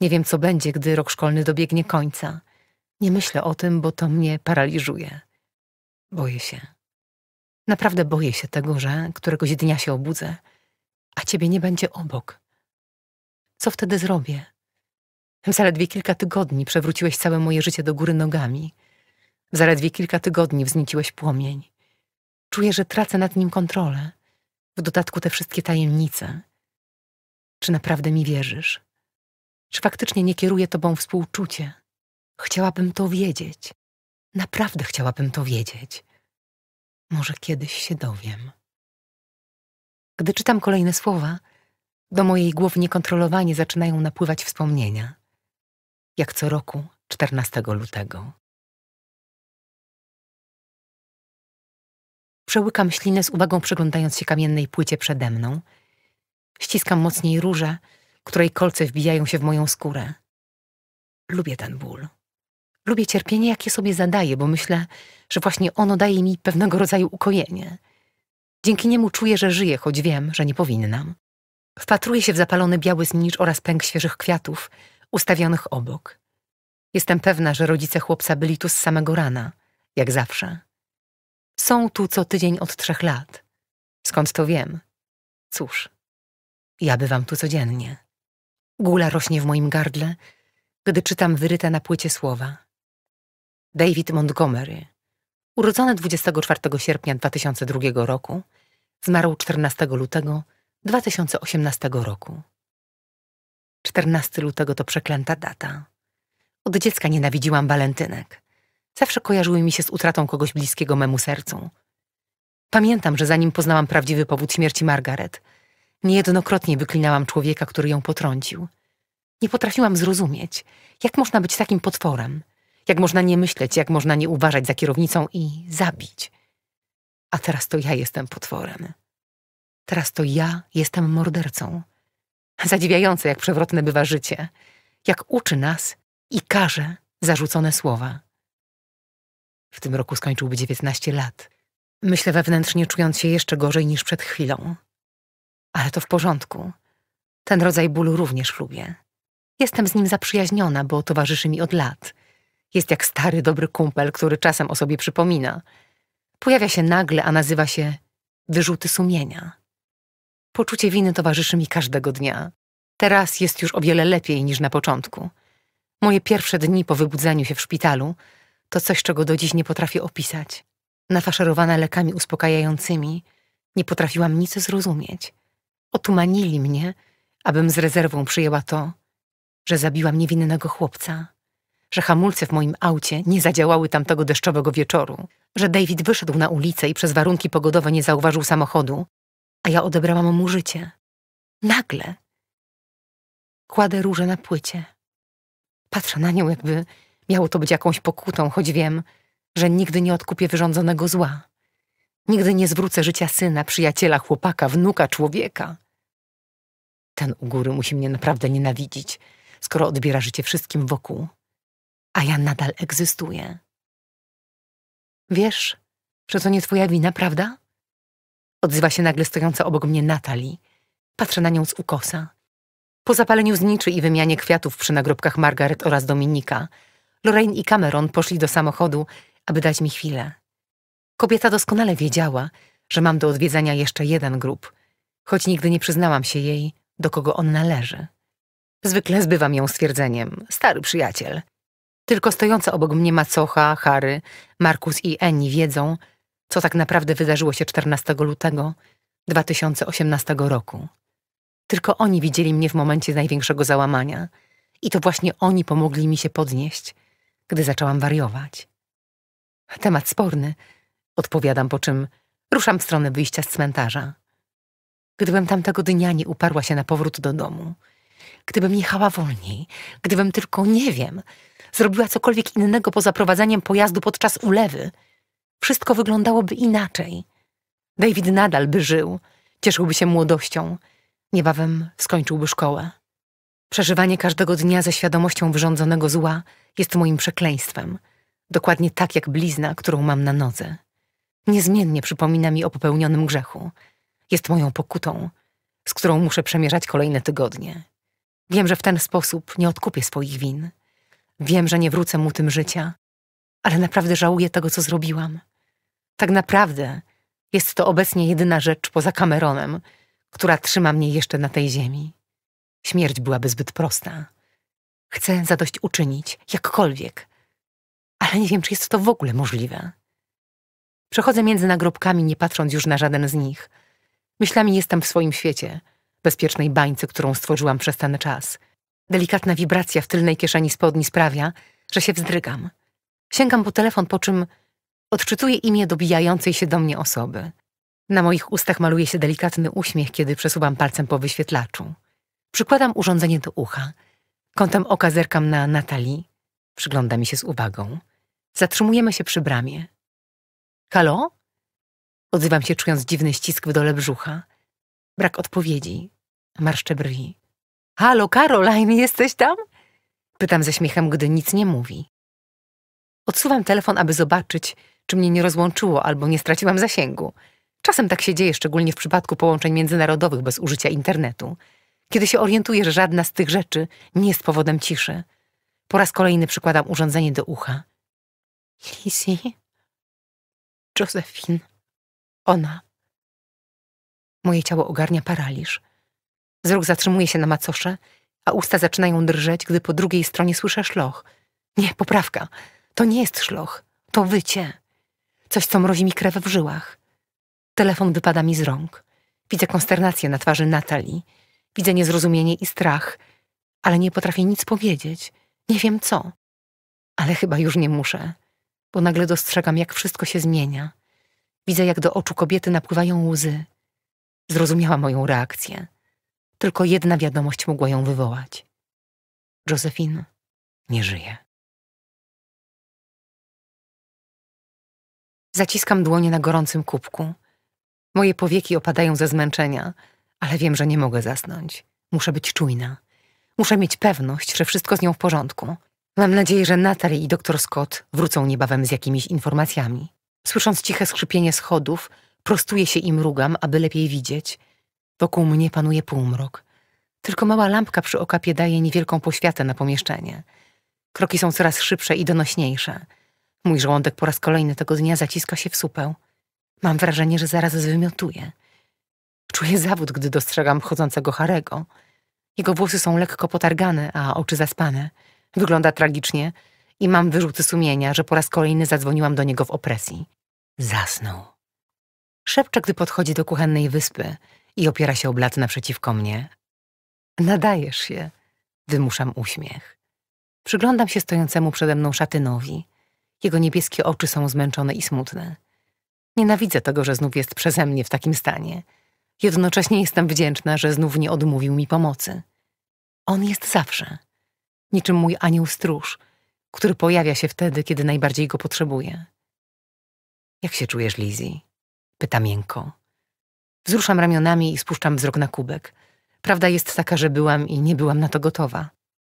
Nie wiem, co będzie, gdy rok szkolny dobiegnie końca. Nie myślę o tym, bo to mnie paraliżuje. Boję się. Naprawdę boję się tego, że któregoś dnia się obudzę, a ciebie nie będzie obok. Co wtedy zrobię? W zaledwie kilka tygodni przewróciłeś całe moje życie do góry nogami. W zaledwie kilka tygodni wznieciłeś płomień. Czuję, że tracę nad nim kontrolę. W dodatku te wszystkie tajemnice. Czy naprawdę mi wierzysz? Czy faktycznie nie kieruje tobą współczucie? Chciałabym to wiedzieć. Naprawdę chciałabym to wiedzieć. Może kiedyś się dowiem. Gdy czytam kolejne słowa, do mojej głowy niekontrolowanie zaczynają napływać wspomnienia. Jak co roku 14 lutego. Przełykam ślinę z uwagą przyglądając się kamiennej płycie przede mną – Ściskam mocniej różę, której kolce wbijają się w moją skórę. Lubię ten ból. Lubię cierpienie, jakie sobie zadaję, bo myślę, że właśnie ono daje mi pewnego rodzaju ukojenie. Dzięki niemu czuję, że żyję, choć wiem, że nie powinnam. Wpatruję się w zapalony biały znicz oraz pęk świeżych kwiatów, ustawionych obok. Jestem pewna, że rodzice chłopca byli tu z samego rana, jak zawsze. Są tu co tydzień od trzech lat. Skąd to wiem? Cóż, ja bywam tu codziennie. Gula rośnie w moim gardle, gdy czytam wyryte na płycie słowa. David Montgomery, urodzony 24 sierpnia 2002 roku, zmarł 14 lutego 2018 roku. 14 lutego to przeklęta data. Od dziecka nienawidziłam walentynek. Zawsze kojarzyły mi się z utratą kogoś bliskiego memu sercu. Pamiętam, że zanim poznałam prawdziwy powód śmierci Margaret – Niejednokrotnie wyklinałam człowieka, który ją potrącił. Nie potrafiłam zrozumieć, jak można być takim potworem, jak można nie myśleć, jak można nie uważać za kierownicą i zabić. A teraz to ja jestem potworem. Teraz to ja jestem mordercą. Zadziwiające, jak przewrotne bywa życie, jak uczy nas i karze zarzucone słowa. W tym roku skończyłby dziewiętnaście lat. Myślę wewnętrznie, czując się jeszcze gorzej niż przed chwilą ale to w porządku. Ten rodzaj bólu również lubię. Jestem z nim zaprzyjaźniona, bo towarzyszy mi od lat. Jest jak stary, dobry kumpel, który czasem o sobie przypomina. Pojawia się nagle, a nazywa się wyrzuty sumienia. Poczucie winy towarzyszy mi każdego dnia. Teraz jest już o wiele lepiej niż na początku. Moje pierwsze dni po wybudzeniu się w szpitalu to coś, czego do dziś nie potrafię opisać. Nafaszerowana lekami uspokajającymi, nie potrafiłam nic zrozumieć otumanili mnie, abym z rezerwą przyjęła to, że zabiłam niewinnego chłopca, że hamulce w moim aucie nie zadziałały tamtego deszczowego wieczoru, że David wyszedł na ulicę i przez warunki pogodowe nie zauważył samochodu, a ja odebrałam mu życie. Nagle. Kładę róże na płycie. Patrzę na nią, jakby miało to być jakąś pokutą, choć wiem, że nigdy nie odkupię wyrządzonego zła. Nigdy nie zwrócę życia syna, przyjaciela, chłopaka, wnuka, człowieka. Ten u góry musi mnie naprawdę nienawidzić, skoro odbiera życie wszystkim wokół. A ja nadal egzystuję. Wiesz, że to nie twoja wina, prawda? Odzywa się nagle stojąca obok mnie Natali. Patrzę na nią z ukosa. Po zapaleniu zniczy i wymianie kwiatów przy nagrobkach Margaret oraz Dominika, Lorraine i Cameron poszli do samochodu, aby dać mi chwilę. Kobieta doskonale wiedziała, że mam do odwiedzenia jeszcze jeden grób, choć nigdy nie przyznałam się jej, do kogo on należy. Zwykle zbywam ją stwierdzeniem, stary przyjaciel. Tylko stojąca obok mnie macocha, Harry, Markus i Eni wiedzą, co tak naprawdę wydarzyło się 14 lutego 2018 roku. Tylko oni widzieli mnie w momencie największego załamania i to właśnie oni pomogli mi się podnieść, gdy zaczęłam wariować. Temat sporny – odpowiadam, po czym ruszam w stronę wyjścia z cmentarza. Gdybym tamtego dnia nie uparła się na powrót do domu, gdybym jechała wolniej, gdybym tylko, nie wiem, zrobiła cokolwiek innego poza prowadzeniem pojazdu podczas ulewy, wszystko wyglądałoby inaczej. David nadal by żył, cieszyłby się młodością, niebawem skończyłby szkołę. Przeżywanie każdego dnia ze świadomością wyrządzonego zła jest moim przekleństwem, dokładnie tak jak blizna, którą mam na nodze. Niezmiennie przypomina mi o popełnionym grzechu. Jest moją pokutą, z którą muszę przemierzać kolejne tygodnie. Wiem, że w ten sposób nie odkupię swoich win. Wiem, że nie wrócę mu tym życia, ale naprawdę żałuję tego, co zrobiłam. Tak naprawdę jest to obecnie jedyna rzecz poza Cameronem, która trzyma mnie jeszcze na tej ziemi. Śmierć byłaby zbyt prosta. Chcę uczynić, jakkolwiek, ale nie wiem, czy jest to w ogóle możliwe. Przechodzę między nagrobkami, nie patrząc już na żaden z nich. Myślami jestem w swoim świecie, bezpiecznej bańce, którą stworzyłam przez ten czas. Delikatna wibracja w tylnej kieszeni spodni sprawia, że się wzdrygam. Sięgam po telefon, po czym odczytuję imię dobijającej się do mnie osoby. Na moich ustach maluje się delikatny uśmiech, kiedy przesuwam palcem po wyświetlaczu. Przykładam urządzenie do ucha. Kątem oka zerkam na Natalii. Przygląda mi się z uwagą. Zatrzymujemy się przy bramie. Halo? Odzywam się, czując dziwny ścisk w dole brzucha. Brak odpowiedzi. Marszczę brwi. Halo, Caroline, jesteś tam? Pytam ze śmiechem, gdy nic nie mówi. Odsuwam telefon, aby zobaczyć, czy mnie nie rozłączyło albo nie straciłam zasięgu. Czasem tak się dzieje, szczególnie w przypadku połączeń międzynarodowych bez użycia internetu. Kiedy się orientuję, że żadna z tych rzeczy nie jest powodem ciszy. Po raz kolejny przykładam urządzenie do ucha. Lizzie? Josephine. Ona. Moje ciało ogarnia paraliż. Wzrok zatrzymuje się na macosze, a usta zaczynają drżeć, gdy po drugiej stronie słyszę szloch. Nie, poprawka. To nie jest szloch. To wycie. Coś, co mrozi mi krew w żyłach. Telefon wypada mi z rąk. Widzę konsternację na twarzy Natalii. Widzę niezrozumienie i strach, ale nie potrafię nic powiedzieć. Nie wiem co. Ale chyba już nie muszę bo nagle dostrzegam, jak wszystko się zmienia. Widzę, jak do oczu kobiety napływają łzy. Zrozumiała moją reakcję. Tylko jedna wiadomość mogła ją wywołać. Josephine nie żyje. Zaciskam dłonie na gorącym kubku. Moje powieki opadają ze zmęczenia, ale wiem, że nie mogę zasnąć. Muszę być czujna. Muszę mieć pewność, że wszystko z nią w porządku. Mam nadzieję, że Natalie i doktor Scott wrócą niebawem z jakimiś informacjami. Słysząc ciche skrzypienie schodów, prostuję się i mrugam, aby lepiej widzieć. Wokół mnie panuje półmrok. Tylko mała lampka przy okapie daje niewielką poświatę na pomieszczenie. Kroki są coraz szybsze i donośniejsze. Mój żołądek po raz kolejny tego dnia zaciska się w supeł. Mam wrażenie, że zaraz zwymiotuje. Czuję zawód, gdy dostrzegam chodzącego Harego. Jego włosy są lekko potargane, a oczy zaspane – Wygląda tragicznie i mam wyrzuty sumienia, że po raz kolejny zadzwoniłam do niego w opresji. Zasnął. Szepcze, gdy podchodzi do kuchennej wyspy i opiera się o blat naprzeciwko mnie. Nadajesz się. Wymuszam uśmiech. Przyglądam się stojącemu przede mną szatynowi. Jego niebieskie oczy są zmęczone i smutne. Nienawidzę tego, że znów jest przeze mnie w takim stanie. Jednocześnie jestem wdzięczna, że znów nie odmówił mi pomocy. On jest zawsze niczym mój anioł stróż, który pojawia się wtedy, kiedy najbardziej go potrzebuje. Jak się czujesz, Lizzie? Pyta miękko. Wzruszam ramionami i spuszczam wzrok na kubek. Prawda jest taka, że byłam i nie byłam na to gotowa.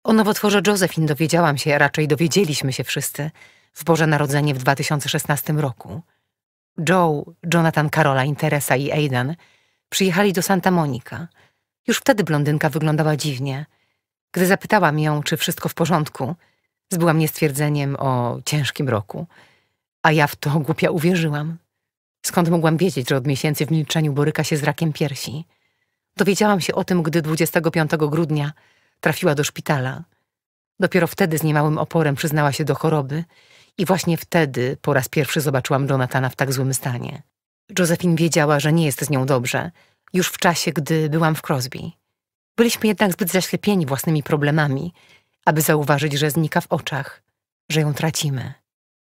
O nowotworze Josephine dowiedziałam się, raczej dowiedzieliśmy się wszyscy, w Boże Narodzenie w 2016 roku. Joe, Jonathan, Caroline, Teresa i Aidan przyjechali do Santa Monica. Już wtedy blondynka wyglądała dziwnie – gdy zapytałam ją, czy wszystko w porządku, zbyła mnie stwierdzeniem o ciężkim roku, a ja w to głupia uwierzyłam. Skąd mogłam wiedzieć, że od miesięcy w milczeniu boryka się z rakiem piersi? Dowiedziałam się o tym, gdy 25 grudnia trafiła do szpitala. Dopiero wtedy z niemałym oporem przyznała się do choroby i właśnie wtedy po raz pierwszy zobaczyłam Jonathana w tak złym stanie. Josephine wiedziała, że nie jest z nią dobrze, już w czasie, gdy byłam w Crosby. Byliśmy jednak zbyt zaślepieni własnymi problemami, aby zauważyć, że znika w oczach, że ją tracimy.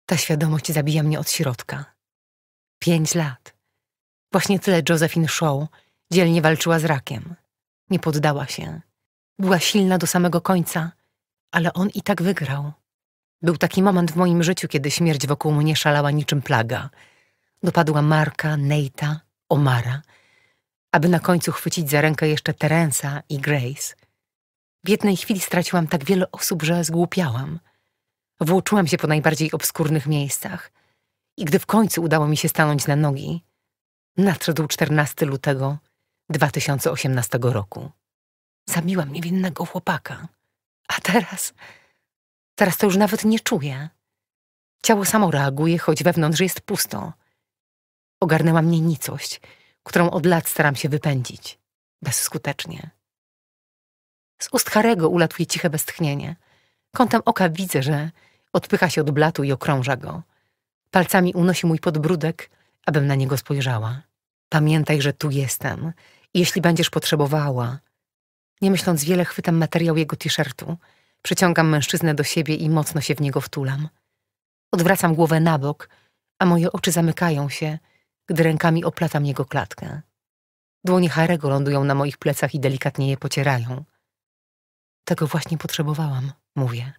Ta świadomość zabija mnie od środka. Pięć lat. Właśnie tyle Josephine Shaw dzielnie walczyła z rakiem. Nie poddała się. Była silna do samego końca, ale on i tak wygrał. Był taki moment w moim życiu, kiedy śmierć wokół mnie szalała niczym plaga. Dopadła Marka, Neita, Omara – aby na końcu chwycić za rękę jeszcze Terensa i Grace. W jednej chwili straciłam tak wiele osób, że zgłupiałam. Włóczyłam się po najbardziej obskurnych miejscach. I gdy w końcu udało mi się stanąć na nogi, nadszedł 14 lutego 2018 roku. Zabiłam niewinnego chłopaka. A teraz... Teraz to już nawet nie czuję. Ciało samo reaguje, choć wewnątrz jest pusto. Ogarnęła mnie nicość – którą od lat staram się wypędzić. Bezskutecznie. Z ust Harego ulatuje ciche westchnienie. Kątem oka widzę, że odpycha się od blatu i okrąża go. Palcami unosi mój podbródek, abym na niego spojrzała. Pamiętaj, że tu jestem. Jeśli będziesz potrzebowała. Nie myśląc wiele, chwytam materiał jego t-shirtu. Przyciągam mężczyznę do siebie i mocno się w niego wtulam. Odwracam głowę na bok, a moje oczy zamykają się – gdy rękami oplatam jego klatkę. Dłonie Harego lądują na moich plecach i delikatnie je pocierają. Tego właśnie potrzebowałam, mówię.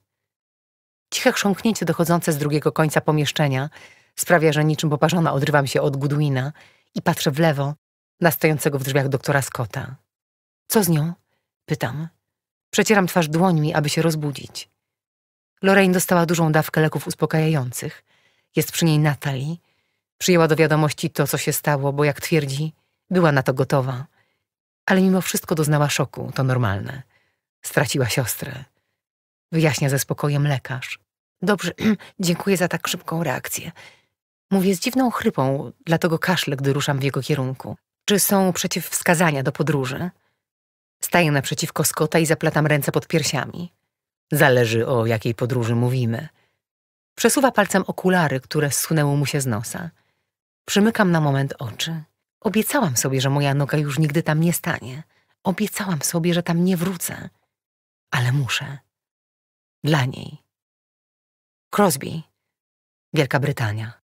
Ciche chrząknięcie dochodzące z drugiego końca pomieszczenia sprawia, że niczym poparzona odrywam się od Goodwina i patrzę w lewo na stojącego w drzwiach doktora Scotta. Co z nią? Pytam. Przecieram twarz dłońmi, aby się rozbudzić. Lorraine dostała dużą dawkę leków uspokajających. Jest przy niej Natalie, Przyjęła do wiadomości to, co się stało, bo jak twierdzi, była na to gotowa. Ale mimo wszystko doznała szoku, to normalne. Straciła siostrę. Wyjaśnia ze spokojem lekarz. Dobrze, dziękuję za tak szybką reakcję. Mówię z dziwną chrypą, dlatego kaszle, gdy ruszam w jego kierunku. Czy są przeciwwskazania do podróży? Staję naprzeciwko Scotta i zaplatam ręce pod piersiami. Zależy o jakiej podróży mówimy. Przesuwa palcem okulary, które zsunęły mu się z nosa. Przymykam na moment oczy. Obiecałam sobie, że moja noga już nigdy tam nie stanie. Obiecałam sobie, że tam nie wrócę. Ale muszę. Dla niej. Crosby. Wielka Brytania.